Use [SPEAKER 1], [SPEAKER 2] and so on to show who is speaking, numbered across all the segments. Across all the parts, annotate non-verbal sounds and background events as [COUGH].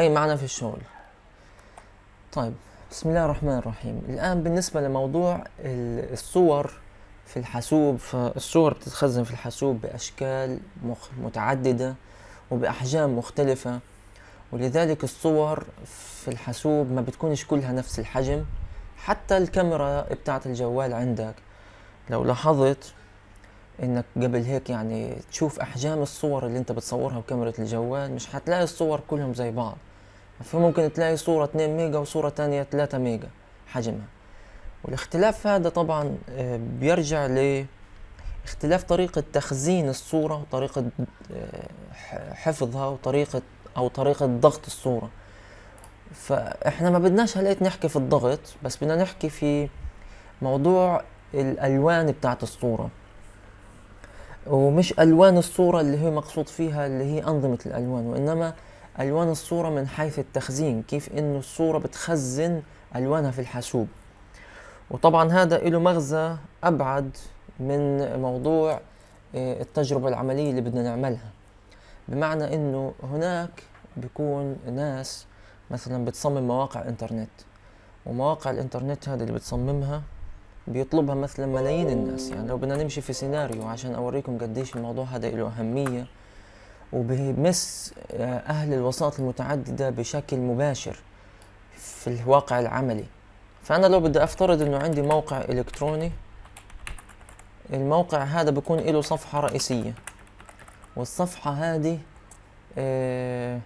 [SPEAKER 1] أي معنا في الشغل طيب بسم الله الرحمن الرحيم الآن بالنسبة لموضوع الصور في الحاسوب فالصور بتتخزن في الحاسوب بأشكال متعددة وبأحجام مختلفة ولذلك الصور في الحاسوب ما بتكونش كلها نفس الحجم حتى الكاميرا بتاعت الجوال عندك لو لاحظت انك قبل هيك يعني تشوف احجام الصور اللي انت بتصورها بكاميرا الجوال مش حتلاقي الصور كلهم زي بعض فممكن تلاقي صورة 2 ميجا وصورة تانية 3 ميجا حجمها والاختلاف هذا طبعا آه، بيرجع ل اختلاف طريقة تخزين الصورة وطريقة آه، حفظها وطريقة أو طريقة ضغط الصورة فإحنا ما بدناش هلقيت نحكي في الضغط بس بدنا نحكي في موضوع الألوان بتاعت الصورة ومش الوان الصوره اللي هي مقصود فيها اللي هي انظمه الالوان وانما الوان الصوره من حيث التخزين كيف انه الصوره بتخزن الوانها في الحاسوب وطبعا هذا له مغزى ابعد من موضوع آه، التجربه العمليه اللي بدنا نعملها بمعنى انه هناك بيكون ناس مثلا بتصمم مواقع انترنت ومواقع الانترنت هذه اللي بتصممها بيطلبها مثلا ملايين الناس يعني لو بدنا نمشي في سيناريو عشان اوريكم قديش الموضوع هذا له اهميه وبيمس آه، اهل الوساطه المتعدده بشكل مباشر في الواقع العملي فانا لو بدي افترض انه عندي موقع الكتروني الموقع هذا بكون له صفحه رئيسيه والصفحه هذه آه،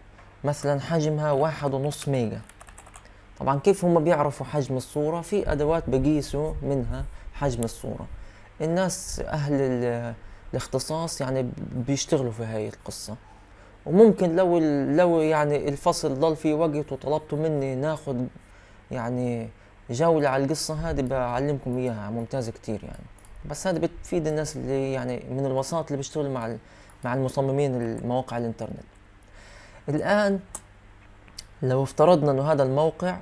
[SPEAKER 1] مثلا حجمها واحد ونص ميجا طبعا كيف هم بيعرفوا حجم الصورة في أدوات بقيسوا منها حجم الصورة الناس أهل الاختصاص يعني بيشتغلوا في هاي القصة وممكن لو لو يعني الفصل ضل في وقت وطلبتوا مني ناخد يعني جولة على القصة هذه بعلمكم إياها ممتازة كتير يعني بس هذا بتفيد الناس اللي يعني من الوساط اللي بيشتغل مع مع المصممين المواقع الانترنت الآن لو افترضنا انه هذا الموقع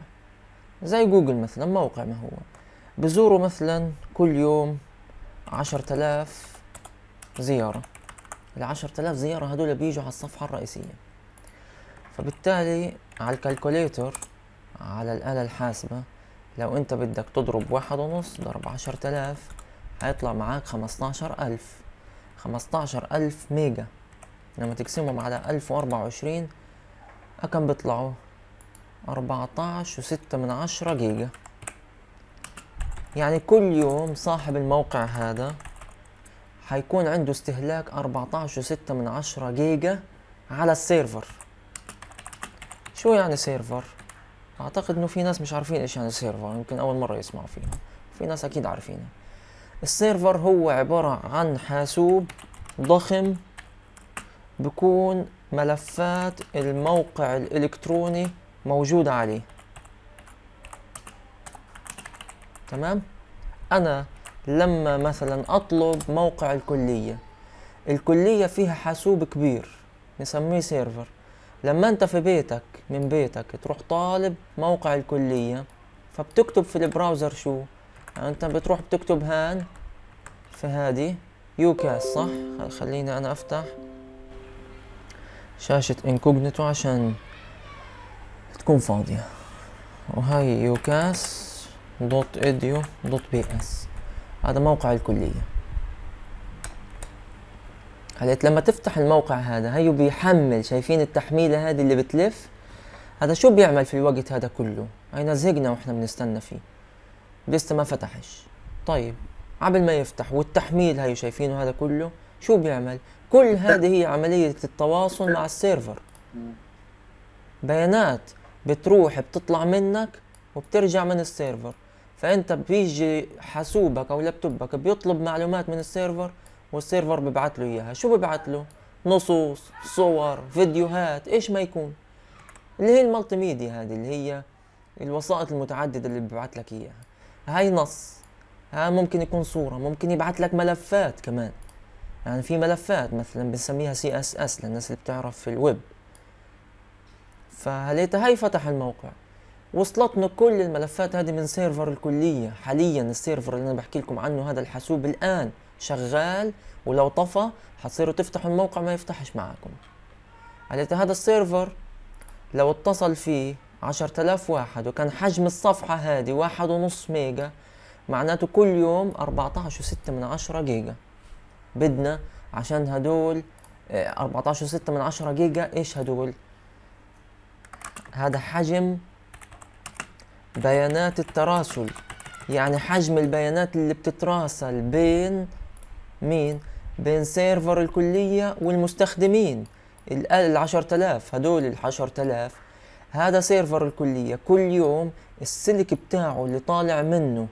[SPEAKER 1] زي جوجل مثلا موقع ما هو بزوره مثلا كل يوم عشرة آلاف زيارة العشرة آلاف زيارة هدول بيجوا على الصفحة الرئيسية فبالتالي على الكالكوليتر على الآلة الحاسبة لو انت بدك تضرب واحد ونص ضرب عشرة آلاف هيطلع معاك خمستاشر ألف خمستاشر ألف ميجا لما تقسمهم على ألف وأربعة وعشرين أكم بيطلعوا 14 وستة من عشرة جيجا يعني كل يوم صاحب الموقع هذا حيكون عنده استهلاك 14 وستة من عشرة جيجا على السيرفر شو يعني سيرفر؟ اعتقد انه في ناس مش عارفين ايش يعني سيرفر يمكن اول مرة يسمعوا فيها في ناس اكيد عارفينها السيرفر هو عبارة عن حاسوب ضخم بكون ملفات الموقع الالكتروني موجودة عليه تمام أنا لما مثلا أطلب موقع الكلية الكلية فيها حاسوب كبير نسميه سيرفر لما أنت في بيتك من بيتك تروح طالب موقع الكلية فبتكتب في البراوزر شو يعني أنت بتروح بتكتب هان في هادي يوكاس صح خليني أنا أفتح شاشة انكوجنيتو عشان تكون فاضية وهاي يوكاس دوت اديو دوت بي اس هذا موقع الكلية هلأ لما تفتح الموقع هذا هيو بيحمل شايفين التحميلة هذه اللي بتلف هذا شو بيعمل في الوقت هذا كله هينا زهقنا واحنا بنستنى فيه لسه ما فتحش طيب قبل ما يفتح والتحميل هاي شايفينه هذا كله شو بيعمل كل هذه هي عملية التواصل مع السيرفر بيانات بتروح بتطلع منك وبترجع من السيرفر فانت بيجي حاسوبك او لابتوبك بيطلب معلومات من السيرفر والسيرفر ببعت له اياها شو ببعت له نصوص صور فيديوهات ايش ما يكون اللي هي المالتي ميديا هذه اللي هي الوسائط المتعدده اللي ببعت لك اياها هاي نص ها ممكن يكون صوره ممكن يبعت لك ملفات كمان يعني في ملفات مثلا بنسميها سي اس اس للناس اللي بتعرف في الويب فهليت هاي فتح الموقع وصلتنا كل الملفات هذه من سيرفر الكلية حاليا السيرفر اللي انا بحكي لكم عنه هذا الحاسوب الان شغال ولو طفى حتصيروا تفتحوا الموقع ما يفتحش معاكم على هذا السيرفر لو اتصل فيه عشرة آلاف واحد وكان حجم الصفحة هذه واحد ونص ميجا معناته كل يوم عشر وستة من عشرة جيجا بدنا عشان هدول آه، اربعة عشر وستة من عشرة جيجا إيش هدول هذا حجم بيانات التراسل يعني حجم البيانات اللي بتتراسل بين مين؟ بين سيرفر الكلية والمستخدمين العشر آلاف هدول العشر آلاف هذا سيرفر الكلية كل يوم السلك بتاعه اللي طالع منه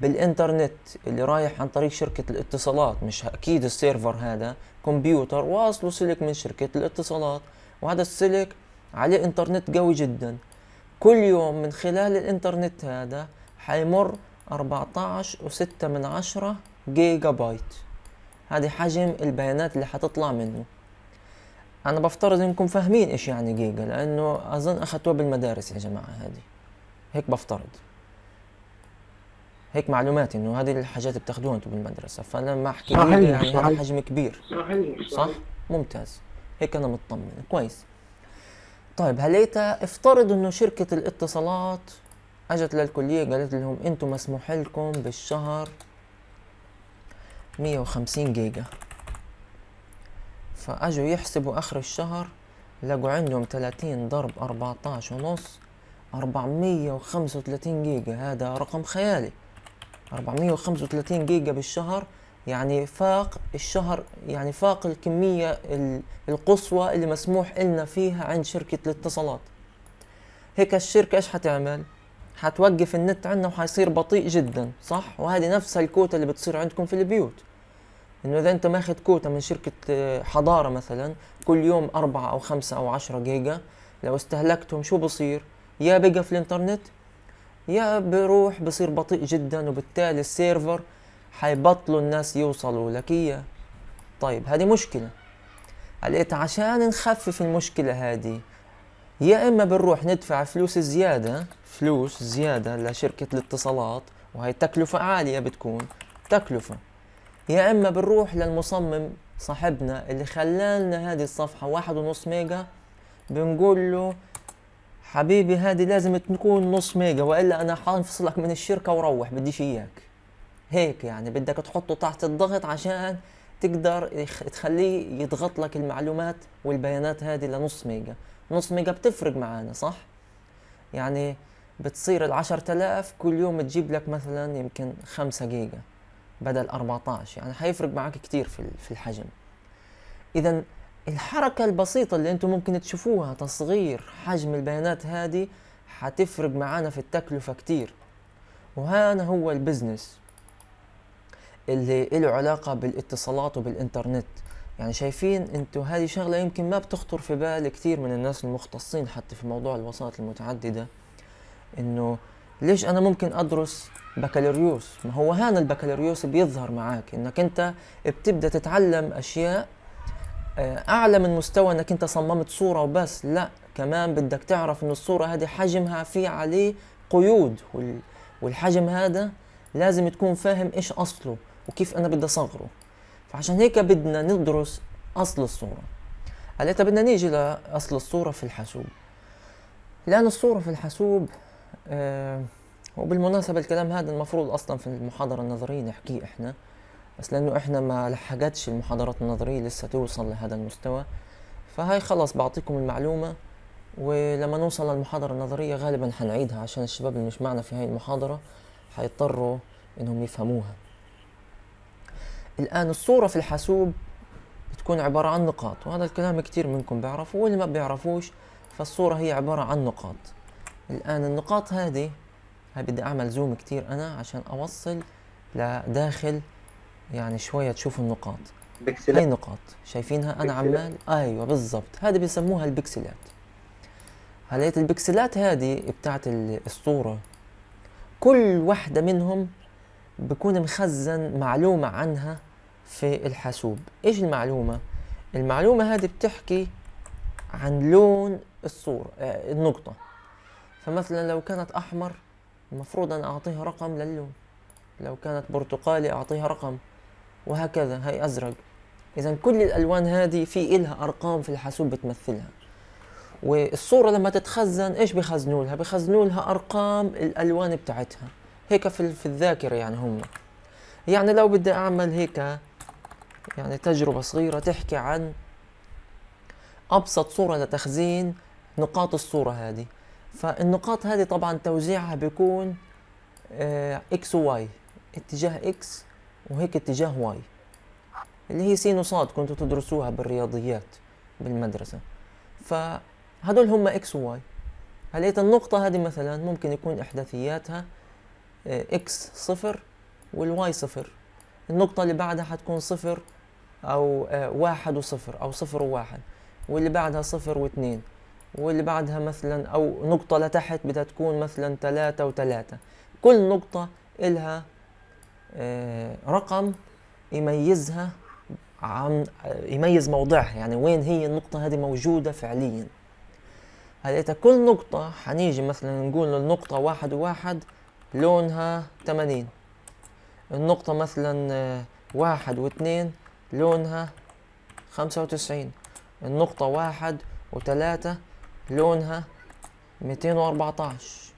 [SPEAKER 1] بالإنترنت اللي رايح عن طريق شركة الاتصالات مش أكيد السيرفر هذا كمبيوتر واصله سلك من شركة الاتصالات وهذا السلك عليه انترنت قوي جدا كل يوم من خلال الانترنت هذا حيمر اربعة عشر وستة من عشرة جيجا بايت هذه حجم البيانات اللي حتطلع منه انا بفترض انكم فاهمين ايش يعني جيجا لانه اظن اخذتوها بالمدارس يا جماعه هذه هيك بفترض هيك معلوماتي انه هذه الحاجات بتاخذوها انتم بالمدرسه فانا احكي صحيح يعني صحيح. هذا حجم كبير صحيح صح ممتاز هيك انا مطمن كويس طيب هليتا افترض انه شركة الاتصالات اجت للكلية قالت لهم انتم مسموح لكم بالشهر 150 جيجا فاجوا يحسبوا اخر الشهر لقوا عندهم 30 ضرب 14 ونص 435 جيجا هذا رقم خيالي 435 جيجا بالشهر يعني فاق الشهر يعني فاق الكمية القصوى اللي مسموح لنا فيها عند شركة الاتصالات هيك الشركة ايش حتعمل؟ حتوقف النت عندنا وحيصير بطيء جدا صح؟ وهذه نفس الكوتا اللي بتصير عندكم في البيوت انه اذا انت ماخذ كوتا من شركة آه، حضارة مثلا كل يوم أربعة أو خمسة أو عشرة جيجا لو استهلكتهم شو بصير؟ يا بقى في الانترنت يا بروح بصير بطيء جدا وبالتالي السيرفر حيبطلوا الناس يوصلوا لك إياه طيب هذه مشكلة قلت عشان نخفف المشكلة هذه يا إما بنروح ندفع فلوس زيادة فلوس زيادة لشركة الاتصالات وهي تكلفة عالية بتكون تكلفة يا إما بنروح للمصمم صاحبنا اللي خلالنا هذه الصفحة واحد ونص ميجا بنقول له حبيبي هذه لازم تكون نص ميجا والا انا حانفصلك من الشركه وروح بديش اياك هيك يعني بدك تحطه تحت الضغط عشان تقدر تخليه يضغط لك المعلومات والبيانات هذه لنص ميجا نص ميجا بتفرق معانا صح يعني بتصير العشرة آلاف كل يوم تجيب لك مثلا يمكن خمسة جيجا بدل 14 يعني حيفرق معك كتير في في الحجم اذا الحركة البسيطة اللي انتم ممكن تشوفوها تصغير حجم البيانات هذه حتفرق معانا في التكلفة كتير وهنا هو البزنس اللي له علاقه بالاتصالات وبالانترنت يعني شايفين انتم هذه شغله يمكن ما بتخطر في بال كثير من الناس المختصين حتى في موضوع الوسائط المتعدده انه ليش انا ممكن ادرس بكالوريوس ما هو هان البكالوريوس بيظهر معك انك انت بتبدا تتعلم اشياء آه، اعلى من مستوى انك انت صممت صوره وبس لا كمان بدك تعرف انه الصوره هذه حجمها في عليه قيود والحجم هذا لازم تكون فاهم ايش اصله وكيف انا بدي اصغره فعشان هيك بدنا ندرس اصل الصوره هلا طيب بدنا نيجي لاصل الصوره في الحاسوب لان الصوره في الحاسوب آه وبالمناسبه الكلام هذا المفروض اصلا في المحاضره النظريه نحكيه احنا بس لانه احنا ما لحقتش المحاضرات النظريه لسه توصل لهذا المستوى فهاي خلاص بعطيكم المعلومه ولما نوصل للمحاضرة النظرية غالبا حنعيدها عشان الشباب اللي مش معنا في هاي المحاضرة حيضطروا انهم يفهموها الآن الصورة في الحاسوب بتكون عبارة عن نقاط وهذا الكلام كثير منكم بيعرفوه واللي ما بيعرفوش فالصورة هي عبارة عن نقاط الآن النقاط هذه هاي بدي أعمل زوم كثير أنا عشان أوصل لداخل يعني شوية تشوفوا النقاط بكسلات. هاي نقاط شايفينها أنا عمال أيوة بالضبط هذه بيسموها البكسلات هلقيت البكسلات هذه بتاعت الصورة كل وحده منهم بكون مخزن معلومة عنها في الحاسوب ايش المعلومة المعلومة هذه بتحكي عن لون الصورة آه، النقطة فمثلا لو كانت أحمر المفروض انا أعطيها رقم للون لو كانت برتقالي أعطيها رقم وهكذا هي أزرق إذا كل الألوان هذه في إلها أرقام في الحاسوب بتمثلها والصورة لما تتخزن إيش بيخزنوا لها؟ بيخزنوا لها أرقام الألوان بتاعتها هيك في, في الذاكرة يعني هم يعني لو بدي أعمل هيك يعني تجربة صغيرة تحكي عن أبسط صورة لتخزين نقاط الصورة هذه فالنقاط هذه طبعا توزيعها بيكون آه، اكس وواي اتجاه اكس وهيك اتجاه واي اللي هي سينوسات كنتوا تدرسوها بالرياضيات بالمدرسة فهدول هم اكس وواي هلقيت النقطة هذه مثلا ممكن يكون إحداثياتها آه، اكس صفر والواي صفر النقطة اللي بعدها حتكون صفر او آه، واحد وصفر او صفر وواحد واللي بعدها صفر واثنين واللي بعدها مثلا او نقطة لتحت بدها تكون مثلا ثلاثة وثلاثة كل نقطة إلها آه، رقم يميزها عن يميز موضعها يعني وين هي النقطة هذه موجودة فعليا إذا كل نقطة حنيجي مثلا نقول النقطة واحد وواحد لونها تمانين النقطة مثلا آه، واحد واثنين لونها خمسة وتسعين النقطة واحد وتلاتة لونها ميتين واربعتاش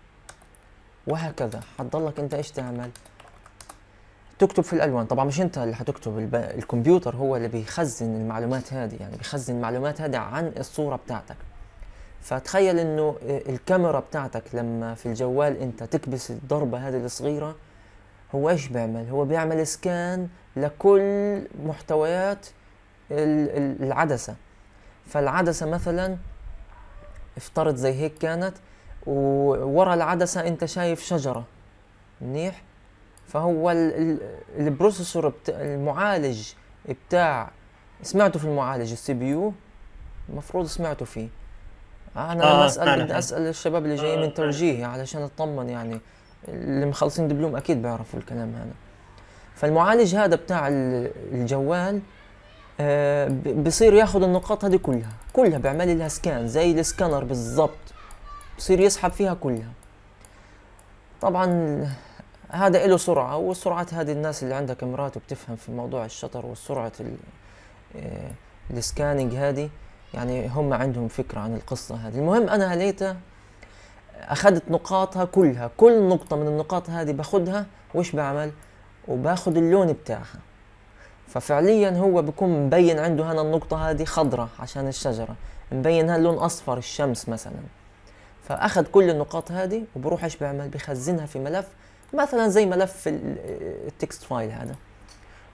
[SPEAKER 1] وهكذا حتضلك انت ايش تعمل تكتب في الالوان طبعا مش انت اللي حتكتب الب... الكمبيوتر هو اللي بيخزن المعلومات هذه يعني بيخزن المعلومات هذه عن الصوره بتاعتك فتخيل انه الكاميرا بتاعتك لما في الجوال انت تكبس الضربه هذه الصغيره هو ايش بيعمل هو بيعمل سكان لكل محتويات العدسة فالعدسة مثلا افترض زي هيك كانت وورا العدسة انت شايف شجرة منيح فهو البروسيسور بتاع المعالج بتاع سمعته في المعالج السي بي يو المفروض سمعته فيه انا آه اسال بدي اسال الشباب اللي جايين آه، من توجيهي علشان اطمن يعني اللي مخلصين دبلوم اكيد بيعرفوا الكلام هذا فالمعالج هذا بتاع الجوال آه، بصير ياخذ النقاط هذه كلها كلها بيعمل لها سكان زي السكانر بالضبط بصير يسحب فيها كلها طبعا هذا له سرعة والسرعات هذه الناس اللي عندها كاميرات وبتفهم في موضوع الشطر والسرعة السكاننج آه، هذه يعني هم عندهم فكرة عن القصة هذه المهم أنا هليتها أخذت نقاطها كلها كل نقطة من النقاط هذه باخذها وإيش بعمل وباخذ اللون بتاعها ففعليا هو بكون مبين عنده هنا النقطة هذه خضرة عشان الشجرة مبين لون أصفر الشمس مثلا فأخذ كل النقاط هذه وبروح إيش بعمل بخزنها في ملف مثلا زي ملف التكست فايل هذا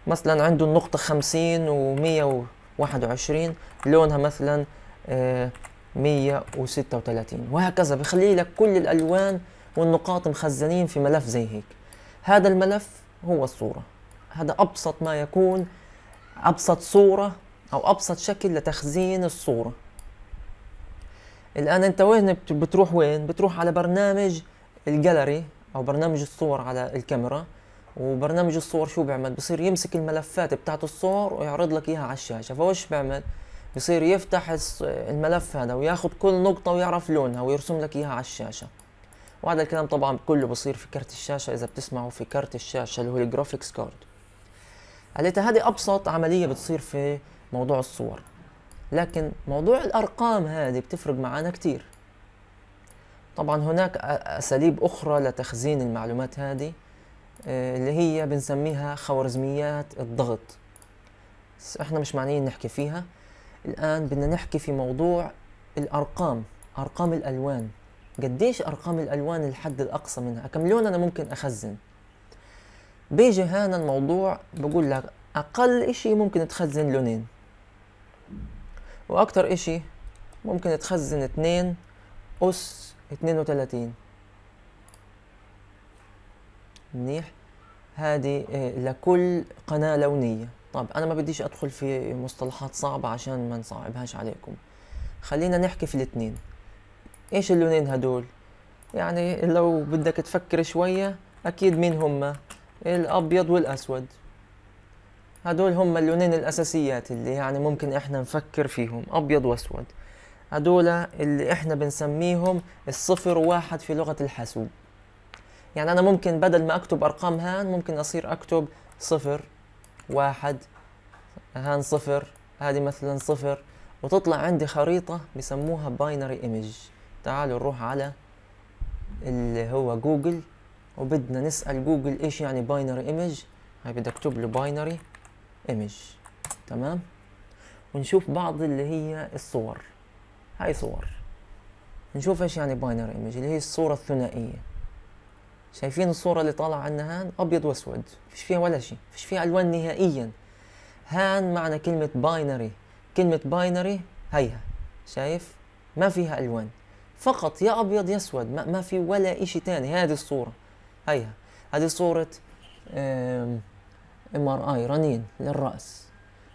[SPEAKER 1] مثلا عنده النقطة خمسين ومية وواحد وعشرين لونها مثلا آه، مية وستة وثلاثين وهكذا بخلي لك كل الألوان والنقاط مخزنين في ملف زي هيك هذا الملف هو الصورة هذا أبسط ما يكون أبسط صورة أو أبسط شكل لتخزين الصورة الآن أنت وين بتروح وين؟ بتروح على برنامج الجاليري أو برنامج الصور على الكاميرا وبرنامج الصور شو بيعمل؟ بصير يمسك الملفات بتاعت الصور ويعرض لك إياها على الشاشة فوش بيعمل؟ بصير يفتح الملف هذا وياخد كل نقطة ويعرف لونها ويرسم لك إياها على الشاشة وهذا الكلام طبعا كله بصير في كارت الشاشه اذا بتسمعوا في كارت الشاشه اللي هو الجرافيكس كارد قالتها هذه ابسط عمليه بتصير في موضوع الصور لكن موضوع الارقام هذه بتفرق معنا كتير طبعا هناك اساليب اخرى لتخزين المعلومات هذه آه، اللي هي بنسميها خوارزميات الضغط بس احنا مش معنيين نحكي فيها الان بدنا نحكي في موضوع الارقام ارقام الالوان قديش ارقام الالوان الحد الاقصى منها كم لون انا ممكن اخزن بيجي هنا الموضوع بقول لك اقل اشي ممكن تخزن لونين واكتر اشي ممكن تخزن اتنين اس اتنين وتلاتين منيح هذه آه، لكل قناة لونية طب أنا ما بديش أدخل في مصطلحات صعبة عشان ما نصعبهاش عليكم خلينا نحكي في الاثنين ايش اللونين هدول يعني لو بدك تفكر شوية اكيد مين هما الابيض والاسود هدول هما اللونين الاساسيات اللي يعني ممكن احنا نفكر فيهم ابيض واسود هدول اللي احنا بنسميهم الصفر واحد في لغة الحاسوب يعني انا ممكن بدل ما اكتب ارقام هان ممكن اصير اكتب صفر واحد هان صفر هذه مثلا صفر وتطلع عندي خريطة بسموها باينري ايمج تعالوا نروح على اللي هو جوجل وبدنا نسأل جوجل ايش يعني باينري ايمج هاي بدي اكتب له باينري ايمج تمام ونشوف بعض اللي هي الصور هاي صور نشوف ايش يعني باينري ايمج اللي هي الصورة الثنائية شايفين الصورة اللي طالعة عنا هان ابيض واسود فيش فيها ولا شيء فيش فيها الوان نهائيا هان معنى كلمة باينري كلمة باينري هيها شايف ما فيها الوان فقط يا ابيض يا اسود ما, ما في ولا إشي تاني هذه الصوره هيها هذه صوره ام ار اي رنين للراس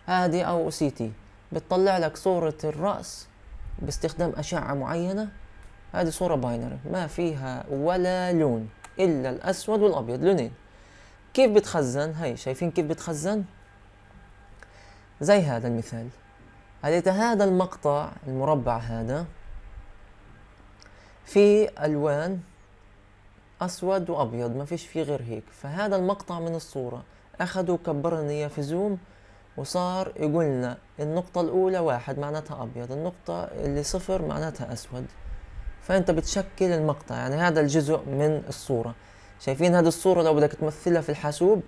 [SPEAKER 1] هذه او سي تي بتطلع لك صوره الراس باستخدام اشعه معينه هذه صوره باينري ما فيها ولا لون الا الاسود والابيض لونين كيف بتخزن هي شايفين كيف بتخزن زي هذا المثال هذا المقطع المربع هذا في الوان اسود وابيض ما فيش فيه غير هيك فهذا المقطع من الصورة اخذوا كبرنا اياه في زوم وصار يقولنا النقطة الأولى واحد معناتها أبيض النقطة اللي صفر معناتها أسود فأنت بتشكل المقطع يعني هذا الجزء من الصورة شايفين هذه الصورة لو بدك تمثلها في الحاسوب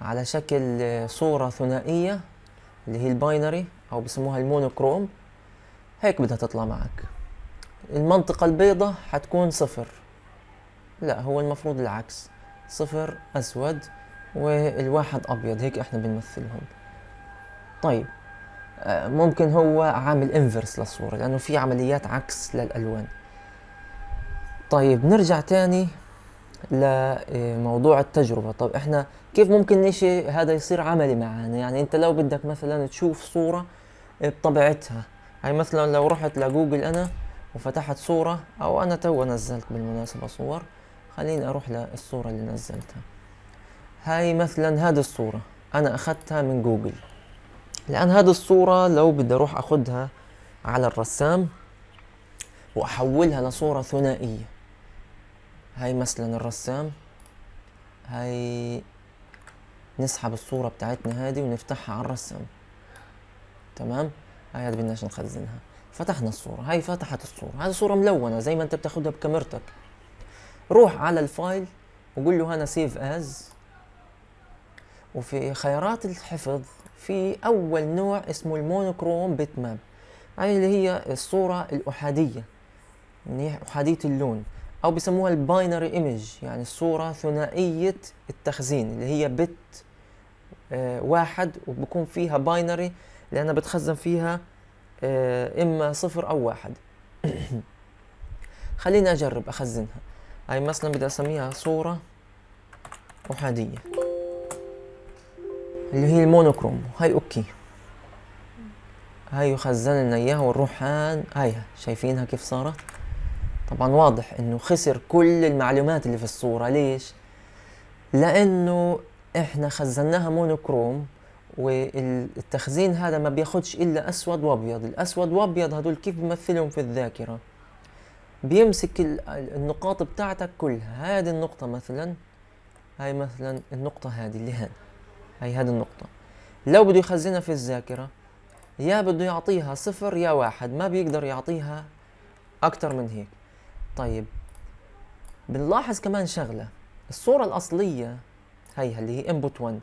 [SPEAKER 1] على شكل صورة ثنائية اللي هي الباينري أو بسموها المونوكروم هيك بدها تطلع معك المنطقة البيضة حتكون صفر لا هو المفروض العكس صفر أسود والواحد أبيض هيك إحنا بنمثلهم طيب آه، ممكن هو عامل انفرس للصورة لأنه في عمليات عكس للألوان طيب نرجع تاني لموضوع التجربة طب إحنا كيف ممكن نشي هذا يصير عملي معنا يعني أنت لو بدك مثلا تشوف صورة بطبيعتها هاي يعني مثلا لو رحت لجوجل أنا وفتحت صورة أو أنا تو نزلت بالمناسبة صور خليني أروح للصورة اللي نزلتها هاي مثلا هذه الصورة أنا أخذتها من جوجل لأن هذه الصورة لو بدي أروح أخذها على الرسام وأحولها لصورة ثنائية هاي مثلا الرسام هاي نسحب الصورة بتاعتنا هذه ونفتحها على الرسام تمام هاي بدناش نخزنها فتحنا الصورة هاي فتحت الصورة هذه صورة ملونة زي ما انت بتاخدها بكاميرتك روح على الفايل وقول له هنا سيف از وفي خيارات الحفظ في اول نوع اسمه المونوكروم بيت ماب هاي اللي هي الصورة الأحادية اللي يعني هي أحادية اللون أو بسموها الباينري ايمج يعني الصورة ثنائية التخزين اللي هي بت آه، واحد وبكون فيها باينري لأنها بتخزن فيها آه، إما صفر أو واحد [CLEARS THROAT] خليني أجرب أخزنها هاي مثلا بدي أسميها صورة أحادية اللي هي المونوكروم هاي أوكي هاي خزن لنا إياها ونروح هان هاي شايفينها كيف صارت طبعا واضح إنه خسر كل المعلومات اللي في الصورة ليش؟ لأنه إحنا خزناها مونوكروم والتخزين هذا ما بياخدش الا اسود وابيض الاسود وابيض هدول كيف بمثلهم في الذاكره بيمسك النقاط بتاعتك كلها هذه النقطه مثلا هاي مثلا النقطه هذه اللي هان هاي هذه النقطه لو بده يخزنها في الذاكره يا بده يعطيها صفر يا واحد ما بيقدر يعطيها اكتر من هيك طيب بنلاحظ كمان شغله الصوره الاصليه هيها اللي هي انبوت 1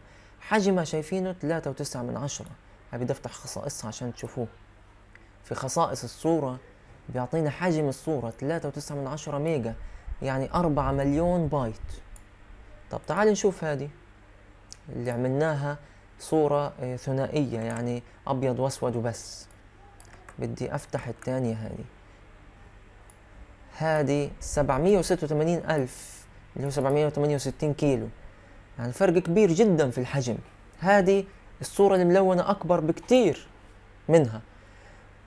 [SPEAKER 1] حجمها شايفينه ثلاثة وتسعة من عشرة بدي افتح خصائصها عشان تشوفوه في خصائص الصورة بيعطينا حجم الصورة ثلاثة وتسعة من عشرة ميجا يعني أربعة مليون بايت طب تعال نشوف هذه اللي عملناها صورة آه، ثنائية يعني أبيض وأسود وبس بدي أفتح الثانية هذه هذه وثمانين ألف اللي هو سبعمية وستين كيلو يعني فرق كبير جدا في الحجم هذه الصورة الملونة أكبر بكتير منها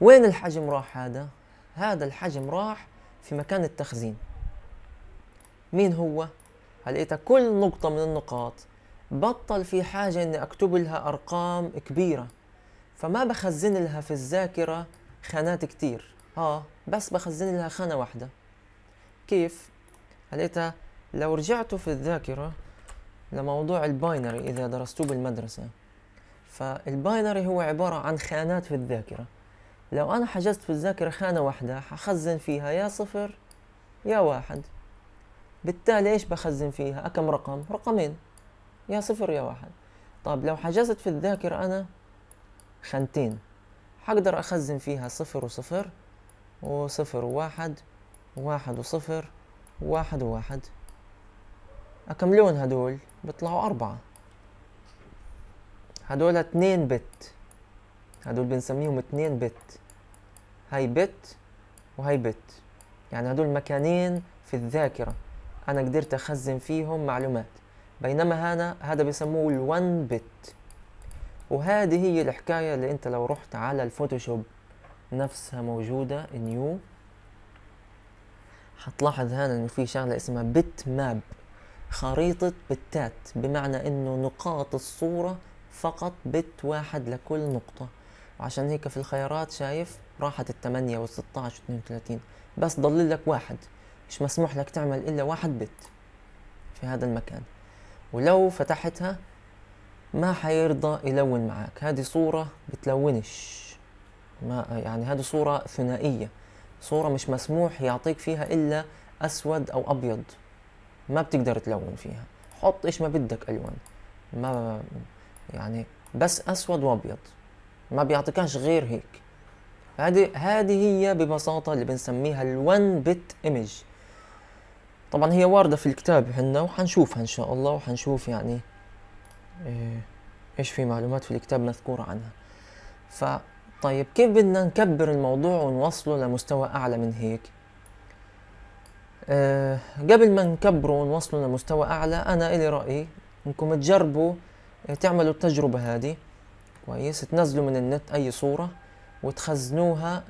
[SPEAKER 1] وين الحجم راح هذا؟ هذا الحجم راح في مكان التخزين مين هو؟ لقيتها كل نقطة من النقاط بطل في حاجة إني أكتب لها أرقام كبيرة فما بخزن لها في الذاكرة خانات كتير آه بس بخزن لها خانة واحدة كيف؟ لقيتها لو رجعتوا في الذاكرة لموضوع الباينري إذا درستوه بالمدرسة فالباينري هو عبارة عن خانات في الذاكرة لو أنا حجزت في الذاكرة خانة واحدة حخزن فيها يا صفر يا واحد بالتالي إيش بخزن فيها كم رقم رقمين يا صفر يا واحد طب لو حجزت في الذاكرة أنا خانتين حقدر أخزن فيها صفر وصفر وصفر وواحد واحد وصفر واحد وواحد أكملون هدول بيطلعوا أربعة هدول اتنين بت هدول بنسميهم اتنين بت هاي بت وهي بت يعني هدول مكانين في الذاكرة أنا قدرت أخزن فيهم معلومات بينما هنا هذا بسموه الون بت وهذه هي الحكاية اللي أنت لو رحت على الفوتوشوب نفسها موجودة نيو هتلاحظ هنا إنه في شغلة اسمها بت ماب خريطة بتات بمعنى انه نقاط الصورة فقط بت واحد لكل نقطة عشان هيك في الخيارات شايف راحت الثمانية عشر واثنين وثلاثين بس ضل لك واحد مش مسموح لك تعمل الا واحد بت في هذا المكان ولو فتحتها ما حيرضى يلون معك هذه صورة بتلونش ما يعني هذه صورة ثنائية صورة مش مسموح يعطيك فيها إلا أسود أو أبيض ما بتقدر تلون فيها حط ايش ما بدك الوان ما يعني بس اسود وابيض ما بيعطيكش غير هيك هذه هذه هي ببساطة اللي بنسميها الون بت ايمج طبعا هي واردة في الكتاب عنا وحنشوفها ان شاء الله وحنشوف يعني إيه، ايش في معلومات في الكتاب مذكورة عنها فطيب كيف بدنا نكبر الموضوع ونوصله لمستوى اعلى من هيك آه، قبل ما نكبروا ونوصلوا لمستوى اعلى انا الي رايي انكم تجربوا آه، تعملوا التجربه هذه كويس تنزلوا من النت اي صوره وتخزنوها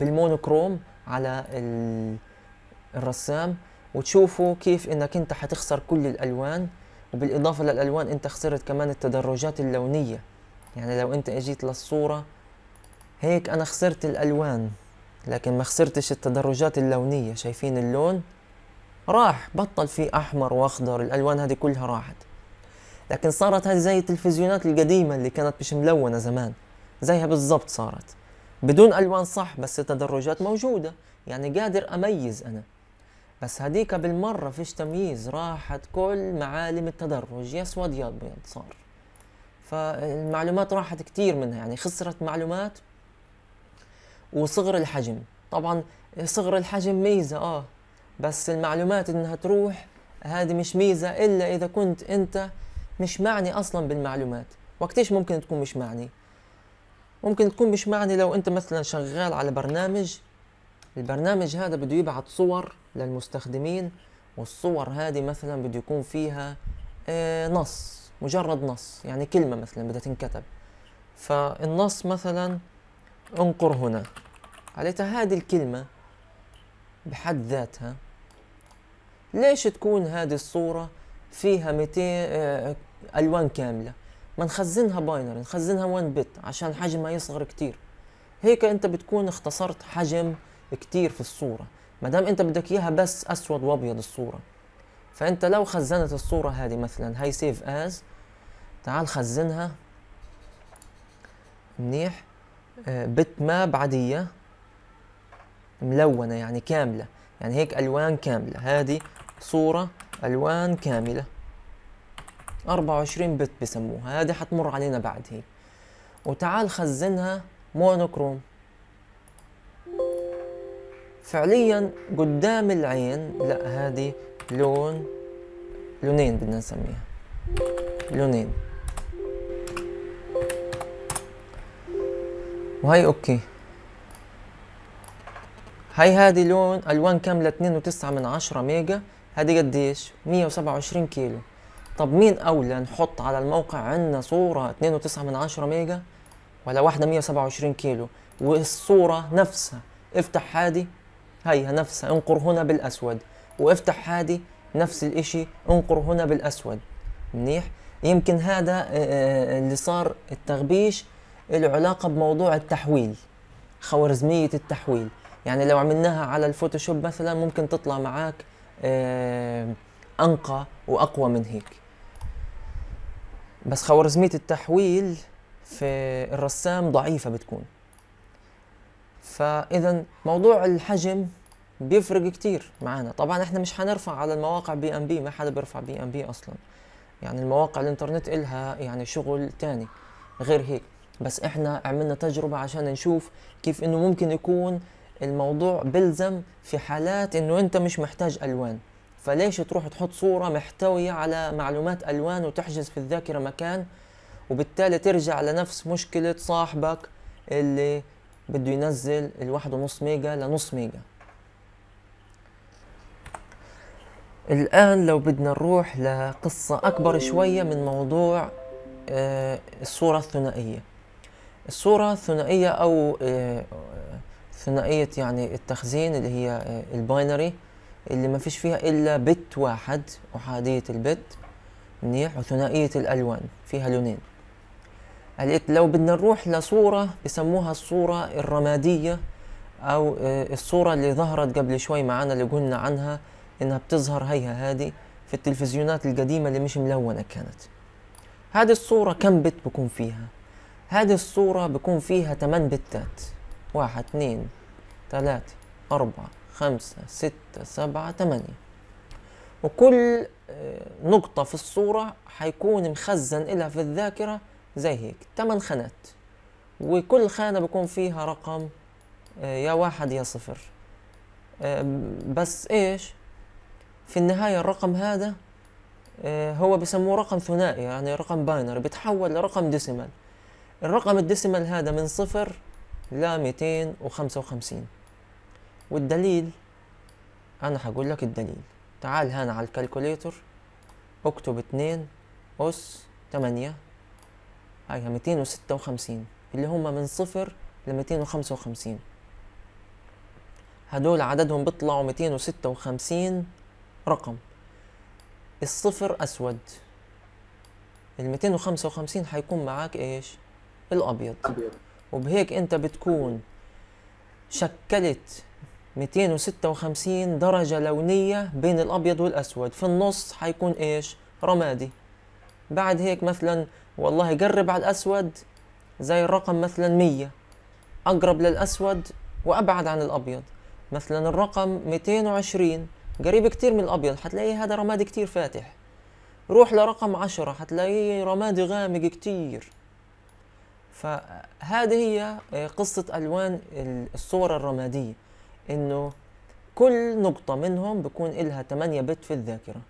[SPEAKER 1] بالمونوكروم على الرسام وتشوفوا كيف انك انت حتخسر كل الالوان وبالاضافه للالوان انت خسرت كمان التدرجات اللونيه يعني لو انت اجيت للصوره هيك انا خسرت الالوان لكن ما خسرتش التدرجات اللونية شايفين اللون راح بطل في أحمر وأخضر الألوان هذه كلها راحت لكن صارت هذه زي التلفزيونات القديمة اللي كانت مش ملونة زمان زيها بالضبط صارت بدون ألوان صح بس التدرجات موجودة يعني قادر أميز أنا بس هديك بالمرة فيش تمييز راحت كل معالم التدرج يا أسود يا أبيض صار فالمعلومات راحت كتير منها يعني خسرت معلومات وصغر الحجم طبعا صغر الحجم ميزة اه بس المعلومات انها تروح هذه مش ميزة الا اذا كنت انت مش معني اصلا بالمعلومات وقتيش ممكن تكون مش معني ممكن تكون مش معني لو انت مثلا شغال على برنامج البرنامج هذا بده يبعت صور للمستخدمين والصور هذه مثلا بده يكون فيها آه، نص مجرد نص يعني كلمة مثلا بدها تنكتب فالنص مثلا انقر هنا عليها هذه الكلمة بحد ذاتها ليش تكون هذه الصورة فيها 200 آه، ألوان كاملة ما نخزنها باينري نخزنها 1 بت عشان حجمها يصغر كتير هيك انت بتكون اختصرت حجم كتير في الصورة ما دام انت بدك اياها بس اسود وابيض الصورة فانت لو خزنت الصورة هذه مثلا هاي سيف از تعال خزنها منيح آه، بت ماب عادية ملونة يعني كاملة يعني هيك ألوان كاملة هذه صورة ألوان كاملة 24 بت بسموها هذه حتمر علينا بعد هيك وتعال خزنها مونوكروم فعليا قدام العين لا هذه لون لونين بدنا نسميها لونين وهي اوكي هاي هادي لون الوان كامله 2.9 من عشرة ميجا هادي قديش 127 كيلو طب مين اولى نحط على الموقع عندنا صوره 2.9 من عشرة ميجا ولا واحده 127 كيلو والصوره نفسها افتح هادي هيها نفسها انقر هنا بالاسود وافتح هادي نفس الاشي انقر هنا بالاسود منيح يمكن هذا آه، آه، اللي صار التغبيش له علاقه بموضوع التحويل خوارزميه التحويل يعني لو عملناها على الفوتوشوب مثلا ممكن تطلع معاك آه، انقى واقوى من هيك بس خوارزميه التحويل في الرسام ضعيفه بتكون فاذا موضوع الحجم بيفرق كتير معانا طبعا احنا مش حنرفع على المواقع بي ام بي ما حدا بيرفع بي ام بي اصلا يعني المواقع الانترنت إلها يعني شغل تاني غير هيك بس احنا عملنا تجربه عشان نشوف كيف انه ممكن يكون الموضوع بلزم في حالات انه انت مش محتاج الوان فليش تروح تحط صوره محتويه على معلومات الوان وتحجز في الذاكره مكان وبالتالي ترجع لنفس مشكله صاحبك اللي بده ينزل الواحد ونص ميجا لنص ميجا الآن لو بدنا نروح لقصة أكبر شوية من موضوع آه، الصورة الثنائية الصورة ثنائية أو آه، ثنائية يعني التخزين اللي هي آه، الباينري اللي ما فيش فيها إلا بت واحد أحادية البت منيح وثنائية الألوان فيها لونين قالت لو بدنا نروح لصورة بسموها الصورة الرمادية أو آه، الصورة اللي ظهرت قبل شوي معانا اللي قلنا عنها إنها بتظهر هيها هذه في التلفزيونات القديمة اللي مش ملونة كانت هذه الصورة كم بت بكون فيها هذه الصورة بكون فيها 8 بتات واحد اثنين ثلاثة أربعة خمسة ستة سبعة ثمانية وكل آه، نقطة في الصورة حيكون مخزن إلها في الذاكرة زي هيك ثمان خانات وكل خانة بكون فيها رقم آه، يا واحد يا صفر آه، بس إيش في النهاية الرقم هذا هو بسموه رقم ثنائي يعني رقم باينر بيتحول لرقم ديسيمال الرقم الديسيمال هذا من صفر ل 255 والدليل انا هقول لك الدليل تعال هنا على الكالكوليتر اكتب اتنين اس تمانية هاي ميتين وستة وخمسين اللي هما من صفر لميتين وخمسة وخمسين هدول عددهم بيطلعوا ميتين وستة وخمسين رقم الصفر أسود ال وخمسة وخمسين هيكون معاك إيش؟ الابيض وبهيك انت بتكون شكلت 256 درجة لونية بين الأبيض والأسود في النص حيكون إيش رمادي بعد هيك مثلا والله قرب على الأسود زي الرقم مثلا 100 أقرب للأسود وأبعد عن الأبيض مثلا الرقم 220 قريب كتير من الأبيض حتلاقيه هذا رمادي كتير فاتح روح لرقم 10 حتلاقيه رمادي غامق كتير فهذه هي آه، قصة ألوان الصور الرمادية إنه كل نقطة منهم بكون إلها 8 بت في الذاكرة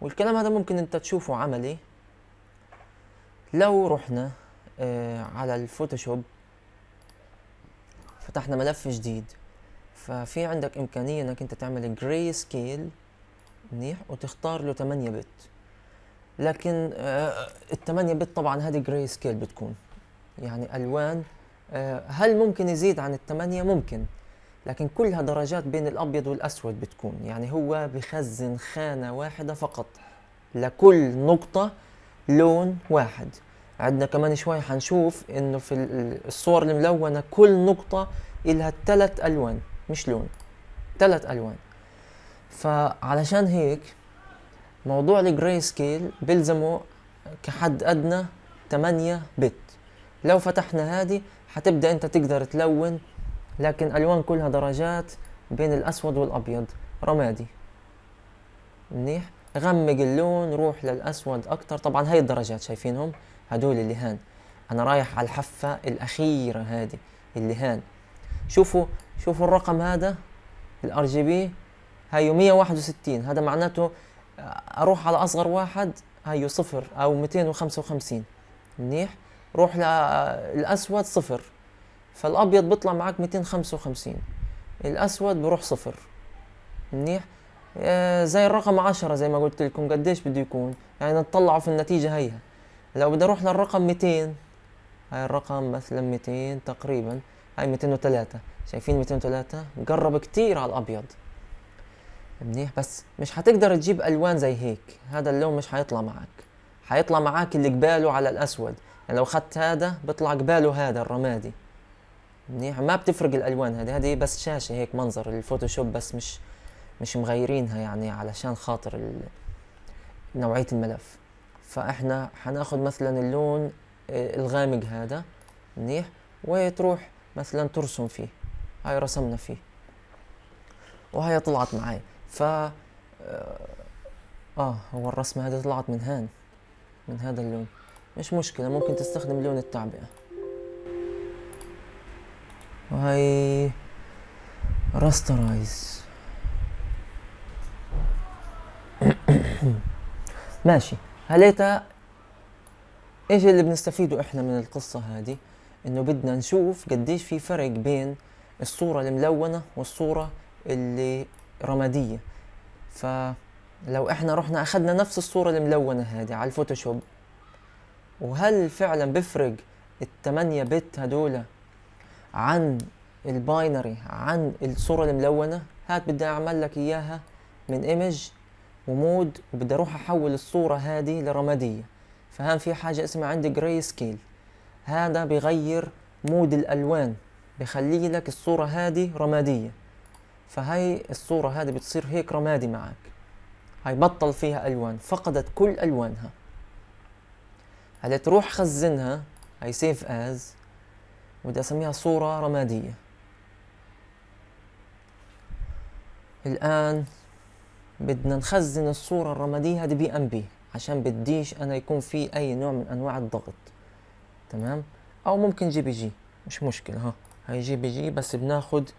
[SPEAKER 1] والكلام هذا ممكن أنت تشوفه عملي لو رحنا آه، على الفوتوشوب فتحنا ملف جديد ففي عندك إمكانية إنك أنت تعمل جراي سكيل منيح وتختار له 8 بت لكن آه، الثمانية بت طبعا هذه جراي سكيل بتكون يعني الوان آه، هل ممكن يزيد عن الثمانية ممكن لكن كلها درجات بين الابيض والاسود بتكون يعني هو بخزن خانة واحدة فقط لكل نقطة لون واحد عندنا كمان شوي حنشوف انه في الصور الملونة كل نقطة إلها ثلاث ألوان مش لون ثلاث ألوان فعلشان هيك موضوع الجراي سكيل بلزمه كحد أدنى 8 بت لو فتحنا هذه حتبدا انت تقدر تلون لكن الوان كلها درجات بين الاسود والابيض رمادي منيح غمق اللون روح للاسود اكتر طبعا هاي الدرجات شايفينهم هدول اللي هان انا رايح على الحفه الاخيره هذه اللي هان شوفوا شوفوا الرقم هذا الار جي بي هيو 161 هذا معناته آه، اروح على اصغر واحد هيو صفر او 255 منيح روح للاسود صفر فالابيض بيطلع معك 255 الاسود بروح صفر منيح آه، زي الرقم 10 زي ما قلت لكم قديش بده يكون يعني نطلعوا في النتيجه هيها لو بدي اروح للرقم 200 هاي الرقم مثلا 200 تقريبا هاي 203 شايفين 203 قرب كتير على الابيض منيح بس مش حتقدر تجيب الوان زي هيك هذا اللون مش حيطلع معك حيطلع معك اللي قباله على الاسود يعني لو اخذت هذا بيطلع قباله هذا الرمادي منيح ما بتفرق الالوان هذه هذه بس شاشه هيك منظر الفوتوشوب بس مش مش مغيرينها يعني علشان خاطر نوعيه الملف فاحنا حناخد مثلا اللون آه، الغامق هذا منيح وتروح مثلا ترسم فيه هاي رسمنا فيه وهي طلعت معي ف اه, آه، هو الرسمه هذه طلعت من هان من هذا اللون مش مشكلة ممكن تستخدم لون التعبئة وهي راسترايز [COUGHS] ماشي هليتا ايش اللي بنستفيده احنا من القصة هذه انه بدنا نشوف قديش في فرق بين الصورة الملونة والصورة اللي رمادية فلو احنا رحنا اخذنا نفس الصورة الملونة هذه على الفوتوشوب وهل فعلا بفرق التمانية بت هدول عن الباينري عن الصورة الملونة هات بدي اعمل لك اياها من ايمج ومود وبدي اروح احول الصورة هذه لرمادية فهان في حاجة اسمها عندي جراي سكيل هذا بغير مود الالوان بخلي لك الصورة هذه رمادية فهي الصورة هذه بتصير هيك رمادي معك هي بطل فيها الوان فقدت كل الوانها هلا تروح خزنها اي سيف از وبدي اسميها صورة رمادية الآن بدنا نخزن الصورة الرمادية هذه بي ام بي عشان بديش انا يكون في اي نوع من انواع الضغط تمام او ممكن جي بي جي مش مشكلة ها هي جي بي جي بس بناخد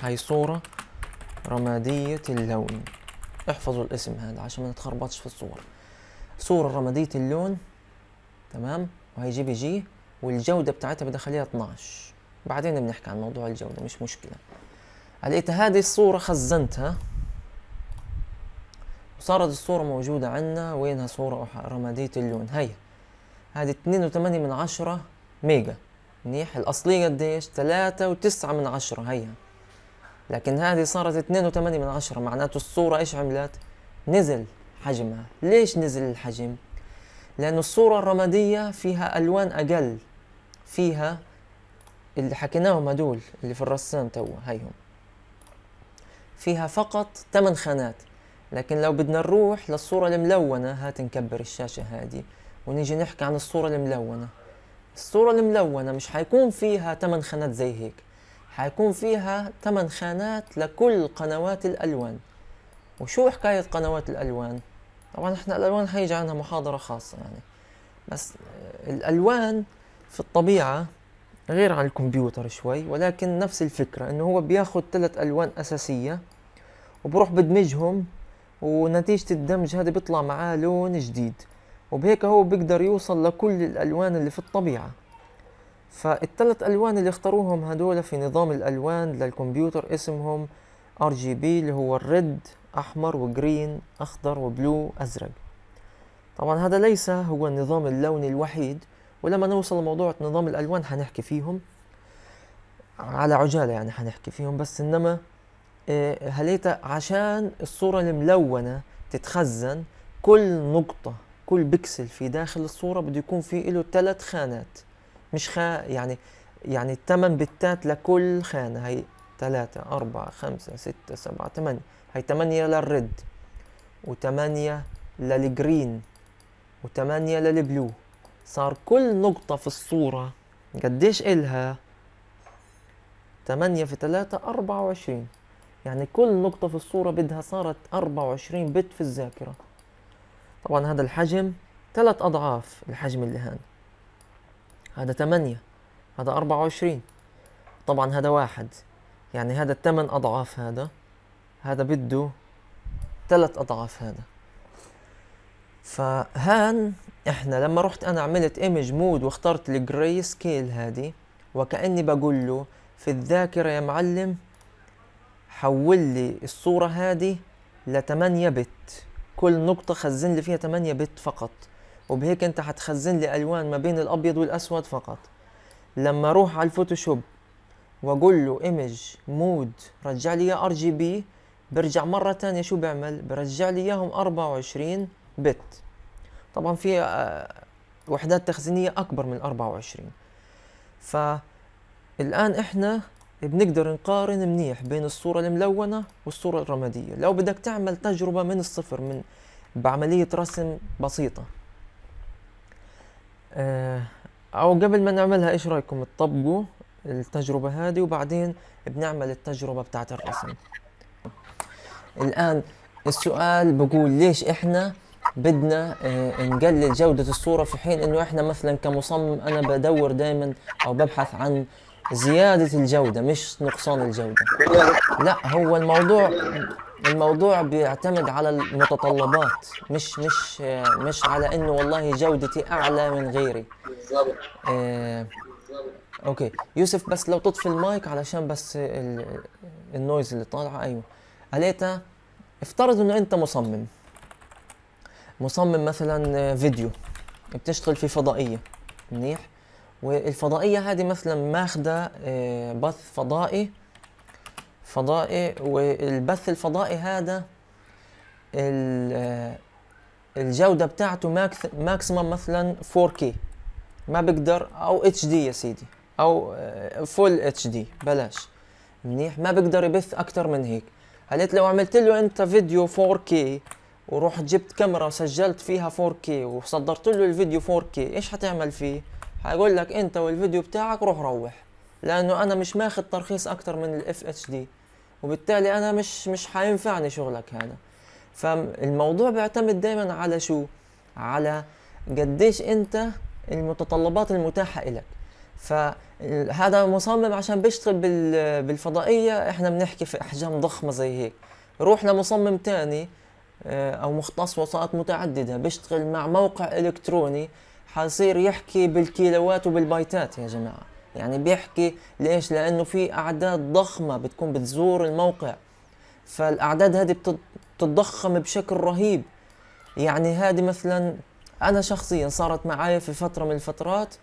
[SPEAKER 1] هاي صورة رمادية اللون احفظوا الاسم هذا عشان ما نتخربطش في الصور صورة رمادية اللون تمام وهي جي بي جي والجودة بتاعتها بدي أخليها 12 بعدين بنحكي عن موضوع الجودة مش مشكلة لقيت هذه الصورة خزنتها وصارت الصورة موجودة عنا وينها صورة رمادية اللون هي هذه 2.8 وثمانية من عشرة ميجا منيح الأصلية قديش تلاتة وتسعة من عشرة هي لكن هذه صارت 2.8 وثمانية من عشرة معناته الصورة ايش عملت نزل حجمها ليش نزل الحجم لأن الصورة الرمادية فيها ألوان أقل فيها اللي حكيناهم هدول اللي في الرسام توا هيهم فيها فقط 8 خانات لكن لو بدنا نروح للصورة الملونة هات نكبر الشاشة هذه ونيجي نحكي عن الصورة الملونة الصورة الملونة مش حيكون فيها 8 خانات زي هيك حيكون فيها 8 خانات لكل قنوات الألوان وشو حكاية قنوات الألوان؟ طبعا احنا الالوان حيجي عنها محاضره خاصه يعني بس الالوان في الطبيعه غير عن الكمبيوتر شوي ولكن نفس الفكره انه هو بياخد ثلاث الوان اساسيه وبروح بدمجهم ونتيجه الدمج هذا بيطلع معاه لون جديد وبهيك هو بيقدر يوصل لكل الالوان اللي في الطبيعه فالثلاث الوان اللي اختاروهم هدول في نظام الالوان للكمبيوتر اسمهم ار جي بي اللي هو الريد أحمر وجرين أخضر وبلو أزرق طبعا هذا ليس هو النظام اللوني الوحيد ولما نوصل لموضوع نظام الألوان حنحكي فيهم على عجالة يعني حنحكي فيهم بس إنما آه، هليتا عشان الصورة الملونة تتخزن كل نقطة كل بكسل في داخل الصورة بده يكون في له ثلاث خانات مش خا يعني يعني الثمن بتات لكل خانة هي ثلاثة أربعة خمسة ستة سبعة ثمانية هي 8 للريد و8 للجرين و8 للبلو صار كل نقطة في الصورة قديش إلها؟ 8 في 3 24 يعني كل نقطة في الصورة بدها صارت 24 بت في الذاكرة طبعا هذا الحجم ثلاث أضعاف الحجم اللي هان هذا 8 هذا 24 طبعا هذا واحد يعني هذا الثمان أضعاف هذا هذا بده ثلاث اضعاف هذا فهان احنا لما رحت انا عملت ايمج مود واخترت الجراي سكيل هذه وكاني بقول له في الذاكره يا معلم حول لي الصوره هذه لتمانية بت كل نقطه خزن لي فيها تمانية بت فقط وبهيك انت حتخزن لي الوان ما بين الابيض والاسود فقط لما اروح على الفوتوشوب واقول له ايمج مود رجع لي ار جي بي برجع مرة ثانية شو بعمل برجع لي اياهم 24 بت طبعا في آه، وحدات تخزينية أكبر من 24 فالآن إحنا بنقدر نقارن منيح بين الصورة الملونة والصورة الرمادية لو بدك تعمل تجربة من الصفر من بعملية رسم بسيطة آه، أو قبل ما نعملها إيش رأيكم تطبقوا التجربة هذه وبعدين بنعمل التجربة بتاعت الرسم الآن السؤال بقول ليش إحنا بدنا آه، نقلل جودة الصورة في حين إنه إحنا مثلا كمصمم أنا بدور دائما أو ببحث عن زيادة الجودة مش نقصان الجودة لا هو الموضوع الموضوع بيعتمد على المتطلبات مش مش آه، مش على انه والله جودتي اعلى من غيري بالظبط آه اوكي يوسف بس لو تطفي المايك علشان بس النويز اللي طالعه ايوه اليتا افترض انه انت مصمم مصمم مثلا آه، فيديو بتشتغل في فضائيه منيح والفضائيه هذه مثلا ماخده آه، بث فضائي فضائي والبث الفضائي هذا آه، الجوده بتاعته ماكسيمم مثلا 4K ما بقدر او اتش دي يا سيدي او فول اتش دي بلاش منيح ما بقدر يبث اكتر من هيك قالت لو عملت له انت فيديو 4K ورحت جبت كاميرا وسجلت فيها 4K وصدرت له الفيديو 4K ايش حتعمل فيه حقول لك انت والفيديو بتاعك روح روح لانه انا مش ماخد ترخيص اكتر من الاف اتش دي وبالتالي انا مش مش حينفعني شغلك هذا فالموضوع بيعتمد دايما على شو على قديش انت المتطلبات المتاحه لك ف هذا مصمم عشان بيشتغل بالفضائية احنا بنحكي في احجام ضخمة زي هيك روح لمصمم تاني آه، او مختص وسائط متعددة بيشتغل مع موقع الكتروني حيصير يحكي بالكيلوات وبالبايتات يا جماعة يعني بيحكي ليش لانه في اعداد ضخمة بتكون بتزور الموقع فالاعداد هذه بتتضخم بشكل رهيب يعني هذه مثلا انا شخصيا صارت معي في فترة من الفترات